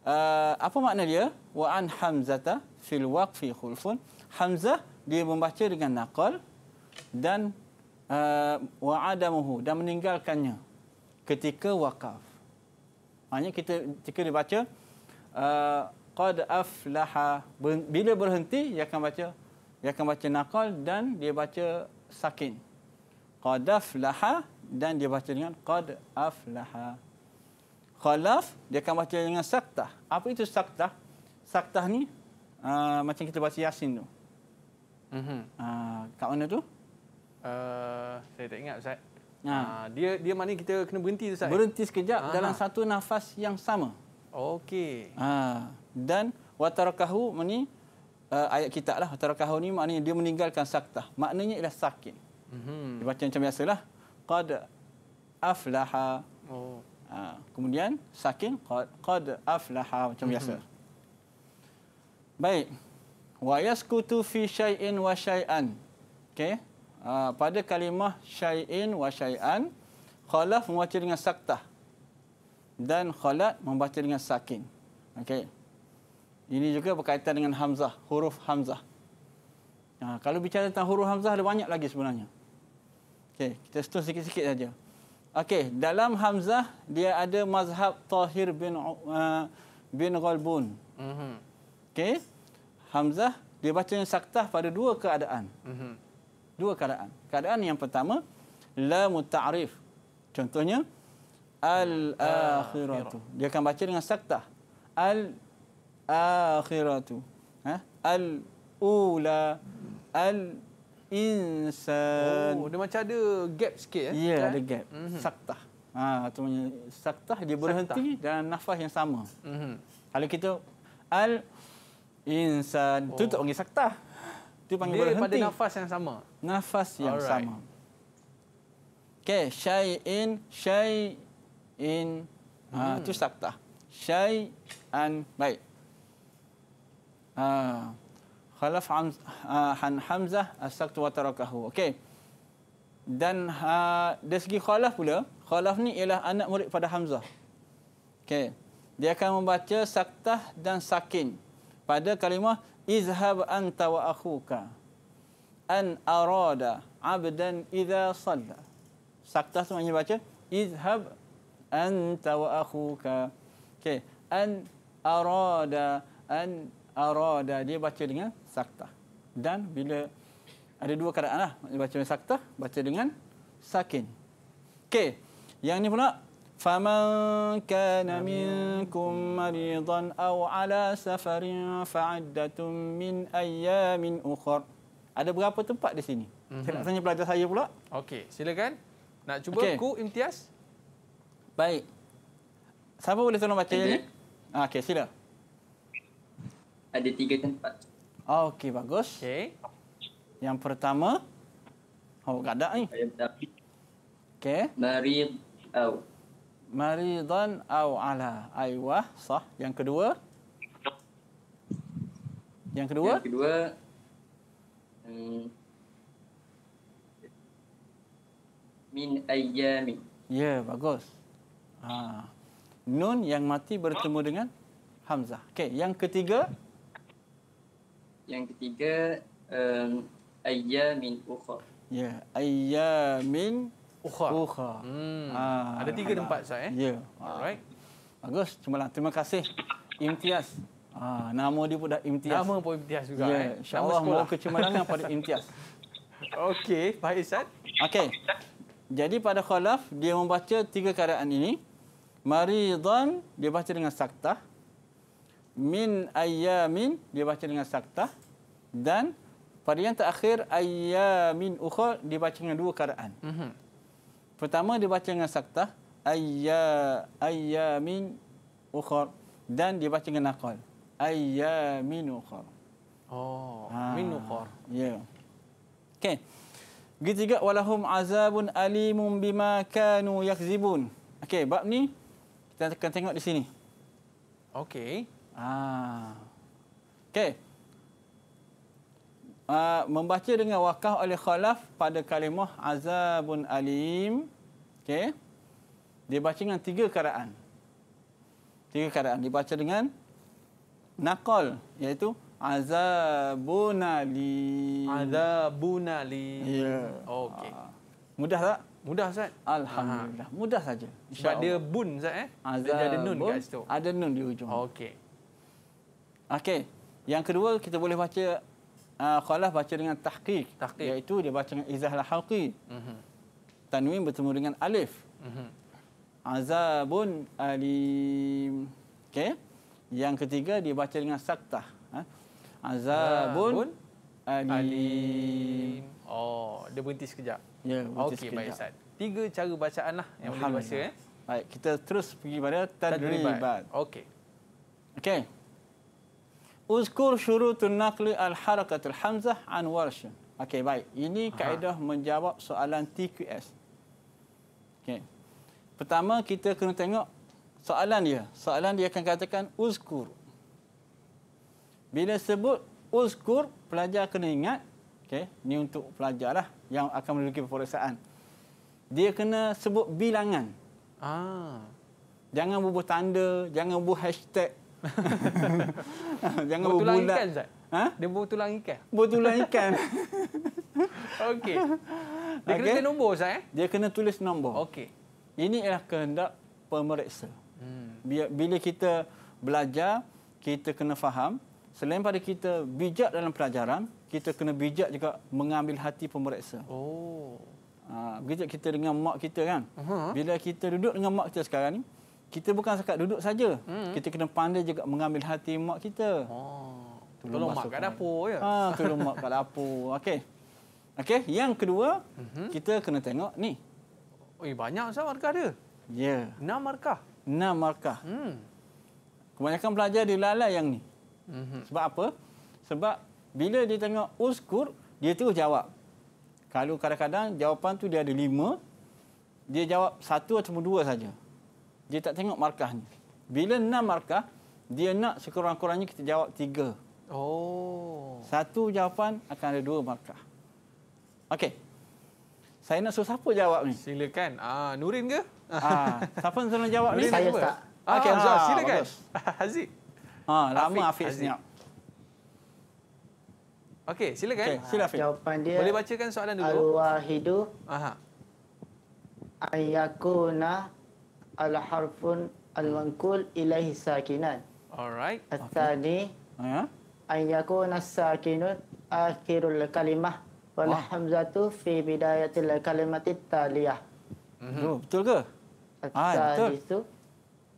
Uh, apa makna dia? Wa an hamzata fil waqfi khulfun. Hamzah, dia membaca dengan naqal dan uh, wa'adamuhu dan meninggalkannya ketika wakaf. Maksudnya kita ketika dia baca uh, qad aflaha bila berhenti dia akan baca dia akan baca naqal dan dia baca sakin qad aflaha dan dia baca dengan qad aflaha khalaf dia akan baca dengan saktah apa itu saktah saktah ni uh, macam kita baca yasin tu mhm ah kat mana tu uh, saya tak ingat ustaz Ha. dia dia maknanya kita kena berhenti tu Ustaz. Berhenti sekejap Aha. dalam satu nafas yang sama. Okey. Ha dan watarakahu ini uh, ayat kita lah. Watarakahu ni maknanya dia meninggalkan saktah. Maknanya ialah sakin. Mm-hmm. Dia baca macam biasalah. Qad aflaha. Oh. Ha, kemudian sakin qad, qad aflaha macam mm-hmm. biasa. Baik. Wa yaskutu fi syai'in wa syai'an. Okay. Uh, pada kalimah syai'in wa syai'an. Khalaf membaca dengan saktah. Dan khalat membaca dengan sakin. Okay. Ini juga berkaitan dengan Hamzah, huruf Hamzah. Ha, kalau bicara tentang huruf Hamzah, ada banyak lagi sebenarnya. Okay, kita setuju sikit-sikit saja. Okay, dalam Hamzah, dia ada mazhab Tahir bin uh, bin Ghalbun. Mm -hmm. Okey, Hamzah, dia baca bacanya saktah pada dua keadaan. Mm -hmm. Dua keadaan. Keadaan yang pertama, La Muta'rif. Contohnya, Al-Akhiratu. Dia akan baca dengan saktah. al akhiratu ha? al ula al insan oh dia macam ada gap sikit eh ya yeah, kan? ada gap mm-hmm. sakta ha tu punya sakta dia berhenti sakta. dalam nafas yang sama mm-hmm. kalau kita al insan oh. tu tak panggil sakta tu panggil dia berhenti pada nafas yang sama nafas yang Alright. sama okey syai'in syai'in ha mm. tu sakta syai'an baik Ha. khalaf ha, han hamzah asaqt wa tarakahu okey dan uh, dari segi khalaf pula khalaf ni ialah anak murid pada hamzah okey dia akan membaca saktah dan sakin pada kalimah izhab anta wa akhuka an arada abdan idza salla saktah tu maknanya baca izhab anta wa akhuka okey an arada an arada dia baca dengan sakta dan bila ada dua keadaan lah baca dengan sakta baca dengan sakin okey yang ni pula faman kana minkum maridan aw ala safarin fa'addatun min ayyamin ukhra ada berapa tempat di sini saya mhm. nak tanya pelajar saya pula okey silakan nak cuba okay. ku imtias baik siapa boleh tolong baca ni? Ah, okey sila ada tiga tempat. Oh, okey bagus. Okay. Yang pertama Oh, tak ada ni. Okey. Mari au. Mari dan au ala. Aiwa, sah. Yang kedua. Yang kedua. Yang kedua. Hmm. Min ayami. Ya, yeah, bagus. Ha. Nun yang mati bertemu dengan Hamzah. Okey, yang ketiga. Okay. Yang ketiga um, min ukhur. Ya, yeah. ayyamin ukhra. Ya, hmm. Ha, ada tiga tempat saya. Eh? Ya. Alright. Bagus, cumalah. Terima kasih Imtiaz. Ha, nama dia pun dah Imtiaz. Nama pun Imtiaz juga. Ya, yeah. eh. insyaAllah mahu kecemerlangan pada Imtiaz. Okey, Pak Isan. Okey. Jadi pada khalaf, dia membaca tiga keadaan ini. Maridhan, dia baca dengan saktah min ayamin dia baca dengan sakta dan pada yang terakhir ayamin ukhur dia dengan dua karaan Mm-hmm. Pertama dia baca dengan sakta ayya ayamin ukhur dan dia dengan nakal ayamin ukhur. Oh, ha. min ukhur. Ya. Yeah. Okey. Begitu juga walahum azabun alimum bima kanu yakzibun. Okey, bab ni kita akan tengok di sini. Okey. Ah. Okey. Uh, membaca dengan wakaf oleh khalaf pada kalimah azabun alim. Okey. Dia baca dengan tiga keadaan. Tiga Dia baca dengan nakol, iaitu azabun alim. Azabun alim. Ya. Yeah. Okey. Ah. Mudah tak? Mudah Ustaz. Alhamdulillah. Mudah saja. Sebab dia bun Ustaz eh. Azabun. Dia ada nun kat situ. Ada nun di hujung. Okey. Okey. Yang kedua kita boleh baca uh, Khalaf baca dengan tahqiq, tahqiq iaitu dia baca dengan izahlah halqi. Mm Tanwin bertemu dengan alif. Mm Azabun alim. Okey. Yang ketiga dia baca dengan saktah. Ha? Azabun Bun. alim. alim. Oh, dia berhenti sekejap. Ya, berhenti Okey, baik Ustaz. Tiga cara bacaan lah yang boleh baca. Eh. Baik, kita terus pergi pada tadribat. Okey. Okey. Okay. Uzkur syurutun naqli al-harakatul hamzah an warshin. Okey, baik. Ini kaedah menjawab soalan TQS. Okey. Pertama, kita kena tengok soalan dia. Soalan dia akan katakan uzkur. Bila sebut uzkur, pelajar kena ingat. Okey, ni untuk pelajar lah yang akan menduduki perperiksaan. Dia kena sebut bilangan. Ah. Jangan bubuh tanda, jangan bubuh hashtag. Jangan berbulat. Botulang ikan, Zat. Ha? Dia tulang ikan. tulang ikan. Okey. Dia okay. kena tulis nombor, Zat. Eh? Dia kena tulis nombor. Okey. Ini ialah kehendak pemeriksa. Hmm. Bila kita belajar, kita kena faham. Selain pada kita bijak dalam pelajaran, kita kena bijak juga mengambil hati pemeriksa. Oh. Ha, begitu kita dengan mak kita kan. Uh-huh. Bila kita duduk dengan mak kita sekarang ni, kita bukan sekat duduk saja. Hmm. Kita kena pandai juga mengambil hati mak kita. Oh. Tolong, tolong mak kat dapur ya. Ha, tolong mak kat dapur. Okey. Okey, yang kedua, mm-hmm. kita kena tengok ni. Oi, banyak sangat markah dia. Ya. Yeah. Enam markah. Enam markah. Hmm. Kebanyakan pelajar dia lalai yang ni. Mm-hmm. Sebab apa? Sebab bila dia tengok uskur, dia terus jawab. Kalau kadang-kadang jawapan tu dia ada lima, dia jawab satu atau dua saja dia tak tengok markah ni. Bila enam markah, dia nak sekurang-kurangnya kita jawab tiga. Oh. Satu jawapan akan ada dua markah. Okey. Saya nak suruh siapa jawab ni? Silakan. Ah, Nurin ke? Ah, siapa nak suruh jawab ni? Saya tak. Ah, Okey, Azhar, ah, silakan. Bagus. Haziq. Ah, lama Hafiz, Hafiz niap. Okey, silakan. Okay, sila Hafiz. Jawapan dia. Boleh bacakan soalan dulu. Al-Wahidu. Aha. Ayakuna al harfun al mankul ilaihi sakinan. Alright. Atani okay. ya. Ayakun sakinun akhirul kalimah wal hamzatu fi bidayatil kalimatit taliyah. Mm -hmm. Oh, betul ke? Atani ah, ya, itu.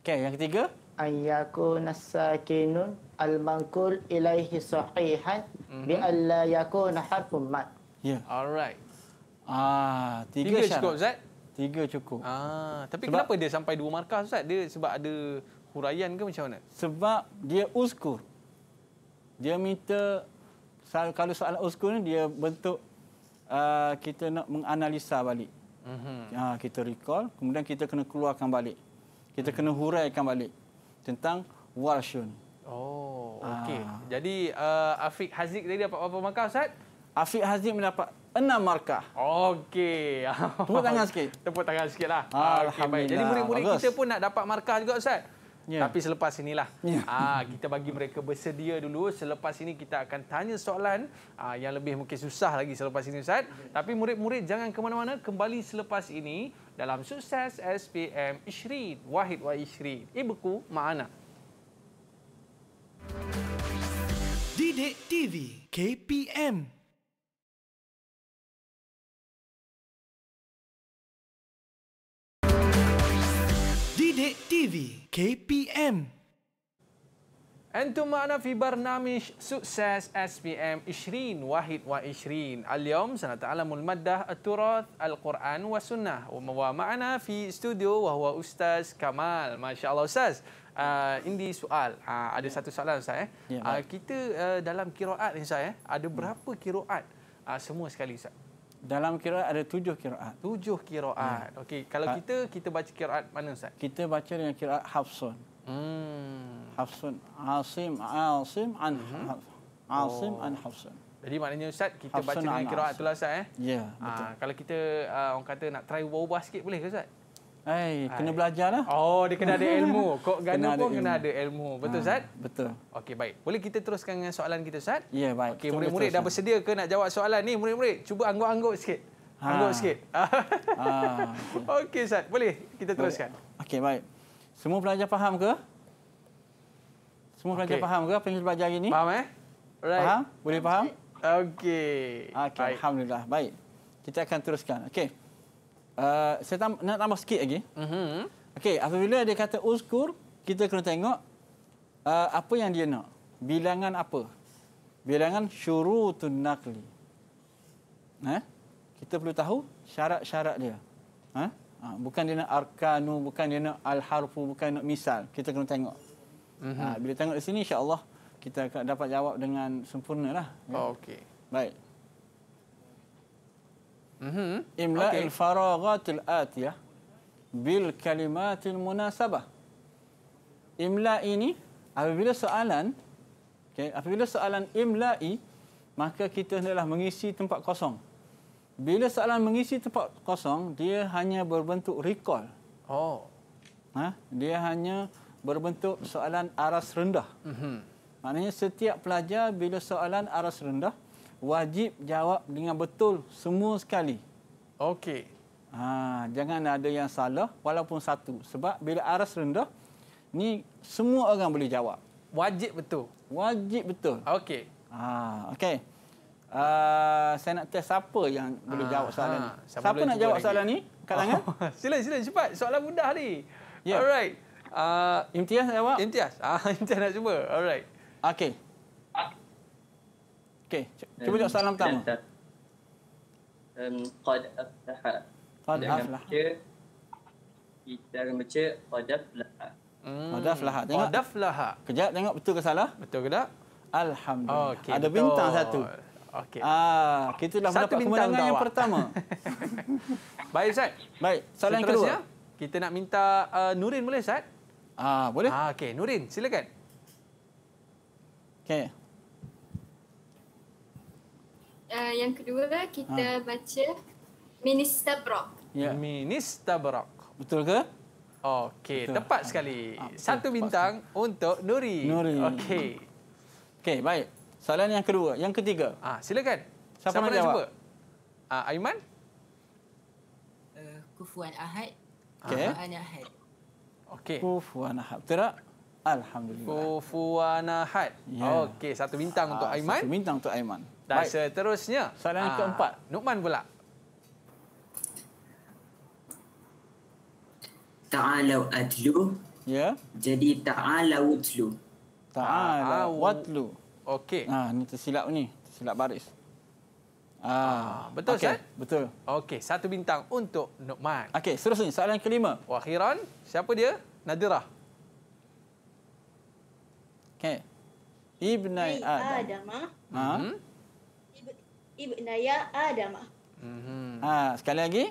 Okay yang ketiga? Ayakun as sakinun al mankul ilaihi sahihan mm -hmm. bi alla yakun harfun mat. Yeah. Alright. Ah, tiga, tiga syarat. Cukup, Zat. Tiga cukup. Ah, tapi sebab, kenapa dia sampai dua markah Ustaz? Dia sebab ada huraian ke macam mana? Sebab dia uskur. Dia minta kalau soalan uskur ni dia bentuk uh, kita nak menganalisa balik. Mm-hmm. Ha, kita recall kemudian kita kena keluarkan balik. Kita mm-hmm. kena mhm. huraikan balik tentang walshun. Oh, ah. okey. Ha. Jadi uh, Afiq Haziq tadi dapat berapa markah Ustaz? Afiq Haziq mendapat enam markah. Okey. Tepuk tangan sikit. Tepuk tangan sikitlah. Okey Jadi murid-murid kita pun nak dapat markah juga Ustaz. Yeah. Tapi selepas inilah. Yeah. Ya. Aa, kita bagi mereka bersedia dulu. Selepas ini kita akan tanya soalan aa, ah, yang lebih mungkin susah lagi selepas ini Ustaz. Tapi murid-murid jangan ke mana-mana. Kembali selepas ini dalam sukses SPM Ishrin. Wahid wa Ishrin. Ibuku Ma'ana. Didik TV KPM Didik TV KPM Antum makna fi barnamish sukses SPM Ishrin Wahid wa Ishrin Al-Yawm sana ta'alamul maddah At-Turath Al-Quran wa Sunnah Wa makna fi studio Wahua Ustaz Kamal Masya Allah Ustaz Uh, ah, ini soal uh, ada satu soalan saya eh. Uh, kita uh, dalam kiraat ni saya eh, ada berapa kiraat uh, semua sekali Ustaz? Dalam kiraat ada tujuh kiraat. Tujuh kiraat. Hmm. Okey, kalau ha. kita kita baca kiraat mana Ustaz? Kita baca dengan kiraat Hafsun. Hmm. Hafsun. Asim, Asim, An, hmm. Asim, oh. An, Hafsun. Jadi maknanya Ustaz, kita Hafsun baca dengan kiraat itulah lah Ustaz eh? Ya, yeah, betul. Ha, kalau kita uh, orang kata nak try ubah-ubah sikit boleh ke Ustaz? Hai, kena belajar lah. Oh, dia kena ada ilmu. Kok Gana kena pun ilmu. kena ada ilmu. Ha, betul, ha, Zat? Betul. Okey, baik. Boleh kita teruskan dengan soalan kita, Zat? Ya, yeah, baik. Okey, murid-murid dah bersedia ke nak jawab soalan ni? Murid-murid, cuba angguk-angguk sikit. Ha. Angguk sikit. Ha. ha. Okey, Zat. Boleh kita teruskan? Okey, baik. Semua pelajar faham ke? Semua pelajar okay. faham ke apa yang kita belajar hari ini? Faham, eh? Right. Faham? Boleh faham? Okey. Okey, Alhamdulillah. Baik. Kita akan teruskan. Okey. Eh, saya tam- nak tambah sikit lagi. Mm-hmm. Okey, apabila dia kata uskur, kita kena tengok uh, apa yang dia nak. Bilangan apa? Bilangan syurutun naqli. Eh? Kita perlu tahu syarat-syarat dia. Eh? Ha? Bukan dia nak arkanu, bukan dia nak alharfu, harfu bukan nak misal. Kita kena tengok. Mm-hmm. Ha, bila tengok di sini, insyaAllah kita dapat jawab dengan sempurna. Lah, oh, ya? Baik. Mm-hmm. Imla okay. al-faragat al-atiyah bil kalimat al-munasabah. Imla ini apabila soalan okay, apabila soalan imla'i maka kita hendaklah mengisi tempat kosong. Bila soalan mengisi tempat kosong, dia hanya berbentuk recall. Oh. Ha? Dia hanya berbentuk soalan aras rendah. Mm-hmm. Maknanya setiap pelajar bila soalan aras rendah, wajib jawab dengan betul semua sekali. Okey. Ha, jangan ada yang salah walaupun satu. Sebab bila aras rendah, ni semua orang boleh jawab. Wajib betul? Wajib betul. Okey. Ha, Okey. Uh, ha, saya nak test siapa yang boleh ah, jawab ha. soalan ha. ni. Siapa, siapa nak jawab lagi? soalan ni? Kat tangan? Oh. sila, sila. Cepat. Soalan mudah ni. Yeah. Alright. Uh, Imtiaz jawab? Imtiaz. Ah, Imtiaz nak cuba. Alright. Okey. Okey, cuba tengok soalan pertama. Um, qad aflaha. Ha. Qad aflaha. Kita akan baca qad aflaha. Ha. Hmm. Qad aflaha. Ha. Tengok. Qad aflaha. Kejap tengok betul ke salah. Betul ke tak? Alhamdulillah. Okay, Ada bintang satu. Okey. Ah, kita dah satu mendapat kemenangan yang awak. pertama. Baik, Ustaz. Baik. Soalan yang kedua. Kita nak minta uh, Nurin boleh, Ustaz? Ah, boleh. Ah, okey. Nurin, silakan. Okey. Ah, yang kedua kita ha. baca Ministabrak. Ya. Ministabrak. Betul ke? Okey, tepat sekali. Ha, betul. Satu bintang Pasti. untuk Nuri. Nuri. Okey. Okey, baik. Soalan yang kedua, yang ketiga. Ah, ha, silakan. Siapa, Siapa nak jawab? Ah, ha, Aiman? Uh, eh, Kufuan Ahad. Okey. Kufuan Ahad. Okey. Kufuan Ahad. Betul tak? Alhamdulillah. Kufuan Ahad. Yeah. Okey, satu bintang ha, untuk Aiman. Satu bintang untuk Aiman. Dan Baik. seterusnya, soalan aa, ah, keempat, Nukman pula. Ta'alau adlu. Ya. Jadi ta'alau utlu. Ta'alau watlu. Okey. Ha, ni tersilap ni. Tersilap baris. Ha. Ah, betul okay. Ustaz? Betul. Okey, satu bintang untuk Nukman. Okey, seterusnya soalan kelima. Wahiran, siapa dia? Nadirah. Okey. Ibnu Adam. Adam. Ah. Ha. Hmm? Ibnaya Adama. Mm -hmm. Ha, sekali lagi.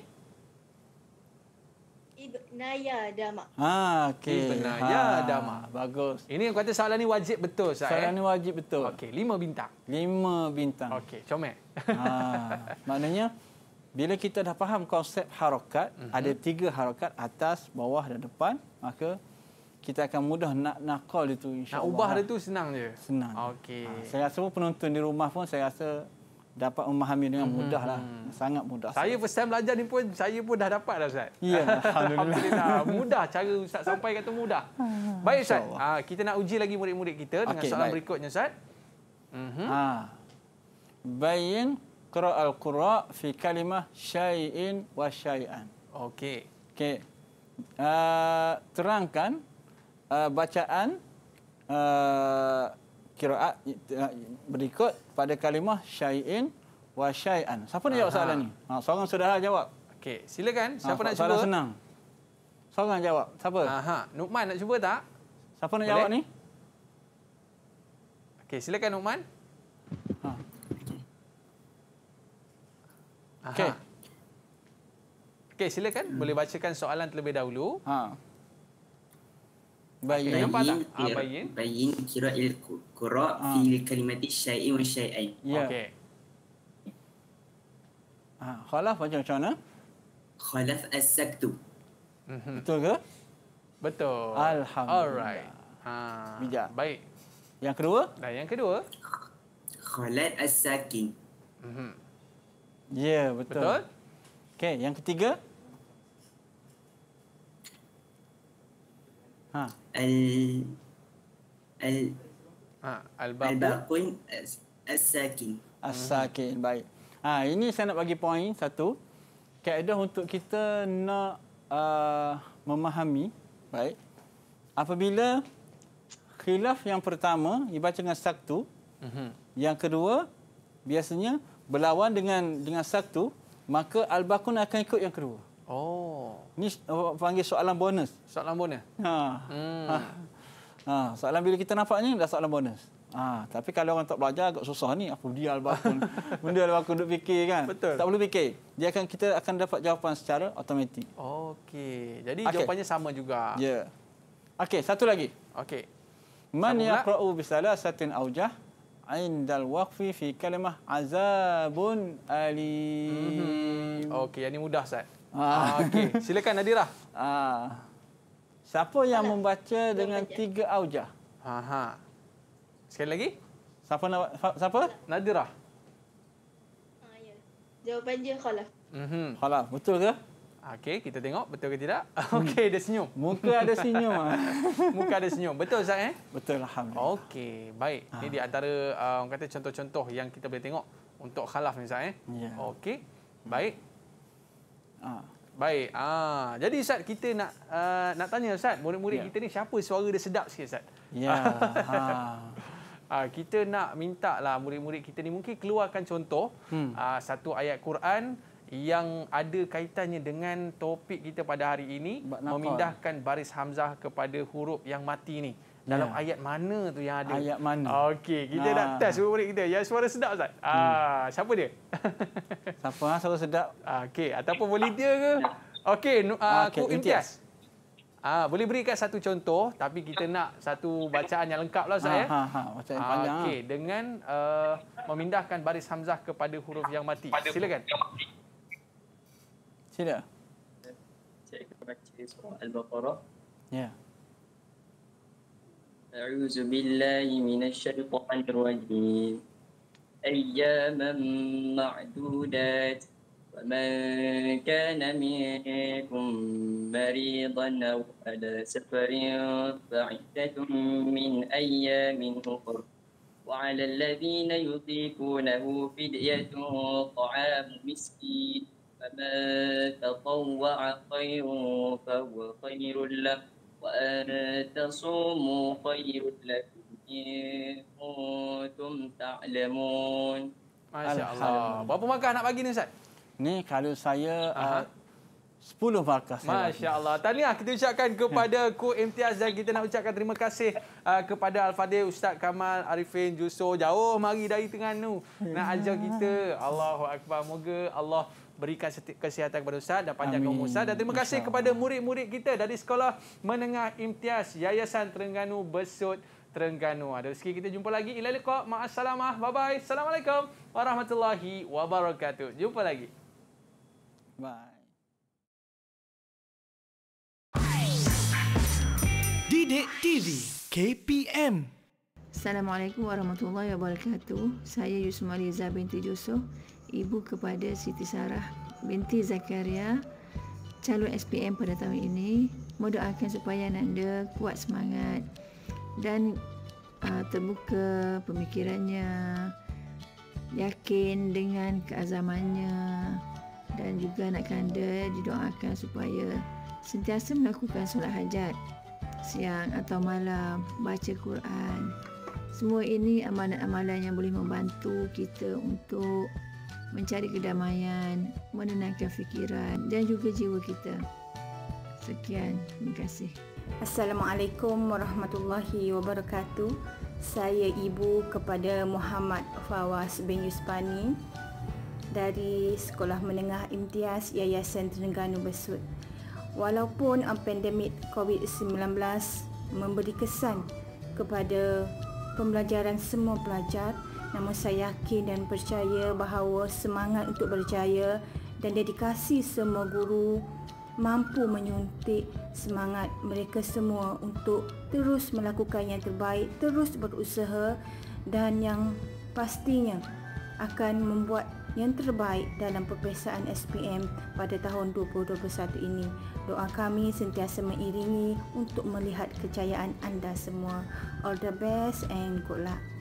Ibnaya Adama. Ha, okey. Ibnaya ha. Adama. Bagus. Ini yang kata soalan ni wajib betul saya. Soalan eh? ni wajib betul. Okey, lima bintang. Lima bintang. Okey, comel. Ha. Maknanya bila kita dah faham konsep harokat, mm -hmm. ada tiga harokat atas, bawah dan depan, maka kita akan mudah nak nakal itu insya-Allah. Nak ubah itu senang je. Senang. Okey. Ha, saya rasa penonton di rumah pun saya rasa dapat memahami dengan mhm. mudah lah. Hmm. Sangat mudah. Saya first time belajar ni pun, saya pun dah dapat lah Ustaz. Ya, Alhamdulillah. mudah cara Ustaz sampai kata mudah. Ah, baik Ustaz, ha, kita nak uji lagi murid-murid kita dengan soalan baik. berikutnya Ustaz. Ha. Bayin kera al kura fi kalimah syai'in wa syai'an. Okey. Okey. Uh, terangkan uh, bacaan uh, kiraat berikut pada kalimah syai'in wa syai'an. Siapa nak jawab Aha. soalan ni? Ha, seorang saudara jawab. Okey, silakan. Ha, Siapa ha, nak cuba? senang. Seorang jawab. Siapa? Aha. Nukman nak cuba tak? Siapa nak jawab ni? Okey, silakan Nukman. Ha. Okey. Okey, silakan. Boleh bacakan soalan terlebih dahulu. Ha bayin nampak tak ah, bayin bayin kira il qura ah. fil kalimati syai'i wa syai'ain yeah. okey ah khalaf macam macam mana khalaf as-saktu mm-hmm. betul ke betul alhamdulillah alright ha Bijak. baik yang kedua dan yang kedua khalat as-sakin mm-hmm. ya yeah, betul betul okey yang ketiga ha al al ha, as-sakin. As-sakin. Baik. Ha, ini saya nak bagi poin satu. Kaedah untuk kita nak uh, memahami. Baik. Apabila khilaf yang pertama dibaca dengan saktu. Uh-huh. Yang kedua biasanya berlawan dengan dengan saktu. Maka al-barqun akan ikut yang kedua. Oh. Ini awak oh, panggil soalan bonus. Soalan bonus. Ha. Hmm. Ha. ha. soalan bila kita nampak ni dah soalan bonus. Ha, tapi kalau orang tak belajar agak susah ni apa dia albakun. Lah, benda albakun lah duk fikir kan. Betul. Tak perlu fikir. Dia akan kita akan dapat jawapan secara automatik. Okey. Jadi okay. jawapannya sama juga. Ya. Yeah. Okey, satu lagi. Okey. Man ya yaqra'u bi salasatin aujah indal waqfi fi kalimah azabun alim. Mm -hmm. Okey, yang ini mudah Ustaz. Ah, ah, okay, silakan Nadira. Ah. Siapa yang Mana? membaca dengan tiga aujah? Aha. Sekali lagi. Siapa nak siapa? Nadira. Ya. Jawapan je khalaf. Mhm. Khalaf. Betul ke? Okey, kita tengok betul ke tidak. Okey, dia senyum. Muka ada senyum. Muka ada senyum. Betul Ustaz eh? Betul alhamdulillah. Okey, baik. Ini di antara uh, kata contoh-contoh yang kita boleh tengok untuk khalaf ni Ustaz eh. Ya. Okey. Baik. Ah. Baik. Ah, jadi Ustaz kita nak uh, nak tanya Ustaz, murid-murid ya. kita ni siapa suara dia sedap sikit Ustaz? Ya. ha. Ah, kita nak minta lah murid-murid kita ni mungkin keluarkan contoh hmm. ah, satu ayat Quran yang ada kaitannya dengan topik kita pada hari ini memindahkan baris hamzah kepada huruf yang mati ni dalam ya. ayat mana tu yang ada? Ayat mana? Okey, kita ha. nak test suara murid kita. Yang suara sedap Ustaz. Ah, hmm. Ah, siapa dia? siapa ah suara sedap? Ah, okey, ataupun volunteer ke? Ya. Okey, ah, ah okay. Ku Imtiaz. Ah, boleh berikan satu contoh tapi kita nak satu bacaan yang lengkaplah lah Ustaz ya. Ha, ha, bacaan yang panjang. okey, ha. dengan uh, memindahkan baris hamzah kepada huruf yang mati. Pada Silakan. Sila. Saya akan baca surah Al-Baqarah. Ya. Yeah. أعوذ بالله من الشيطان الرجيم أياما معدودات ومن كان منكم مريضا أو على سفر فعدة من أيام أخر وعلى الذين يطيقونه فدية طعام مسكين فمن تطوع خير فهو خير له وأن تصوموا خير لكم إن كنتم تعلمون Masya-Allah. Berapa markah nak bagi ni Ustaz? Ni kalau saya uh, 10 markah saya. Masya-Allah. Tanya kita ucapkan kepada hmm. Ku Imtiaz dan kita nak ucapkan terima kasih uh, kepada Al Fadil Ustaz Kamal Arifin Juso jauh mari dari Terengganu nak ajar kita. Hmm. Allahu akbar. Moga Allah berikan kesihatan kepada Ustaz dan panjang umur Ustaz. Dan terima kasih kepada murid-murid kita dari Sekolah Menengah Imtias Yayasan Terengganu Besut Terengganu. Ada rezeki kita jumpa lagi. Ila liqa. Ma'assalamah. Bye-bye. Assalamualaikum warahmatullahi wabarakatuh. Jumpa lagi. Bye. Didik TV KPM Assalamualaikum warahmatullahi wabarakatuh Saya Yusmali binti Yusuf ibu kepada Siti Sarah binti Zakaria calon SPM pada tahun ini mendoakan supaya Nanda kuat semangat dan uh, terbuka pemikirannya yakin dengan keazamannya dan juga anak kanda didoakan supaya sentiasa melakukan solat hajat siang atau malam baca Quran semua ini amalan-amalan yang boleh membantu kita untuk mencari kedamaian, menenangkan fikiran dan juga jiwa kita. Sekian, terima kasih. Assalamualaikum warahmatullahi wabarakatuh. Saya ibu kepada Muhammad Fawaz bin Yuspani dari Sekolah Menengah Imtiaz Yayasan Terengganu Besut. Walaupun pandemik COVID-19 memberi kesan kepada pembelajaran semua pelajar, Namun saya yakin dan percaya bahawa semangat untuk berjaya dan dedikasi semua guru mampu menyuntik semangat mereka semua untuk terus melakukan yang terbaik, terus berusaha dan yang pastinya akan membuat yang terbaik dalam peperiksaan SPM pada tahun 2021 ini. Doa kami sentiasa mengiringi untuk melihat kejayaan anda semua. All the best and good luck.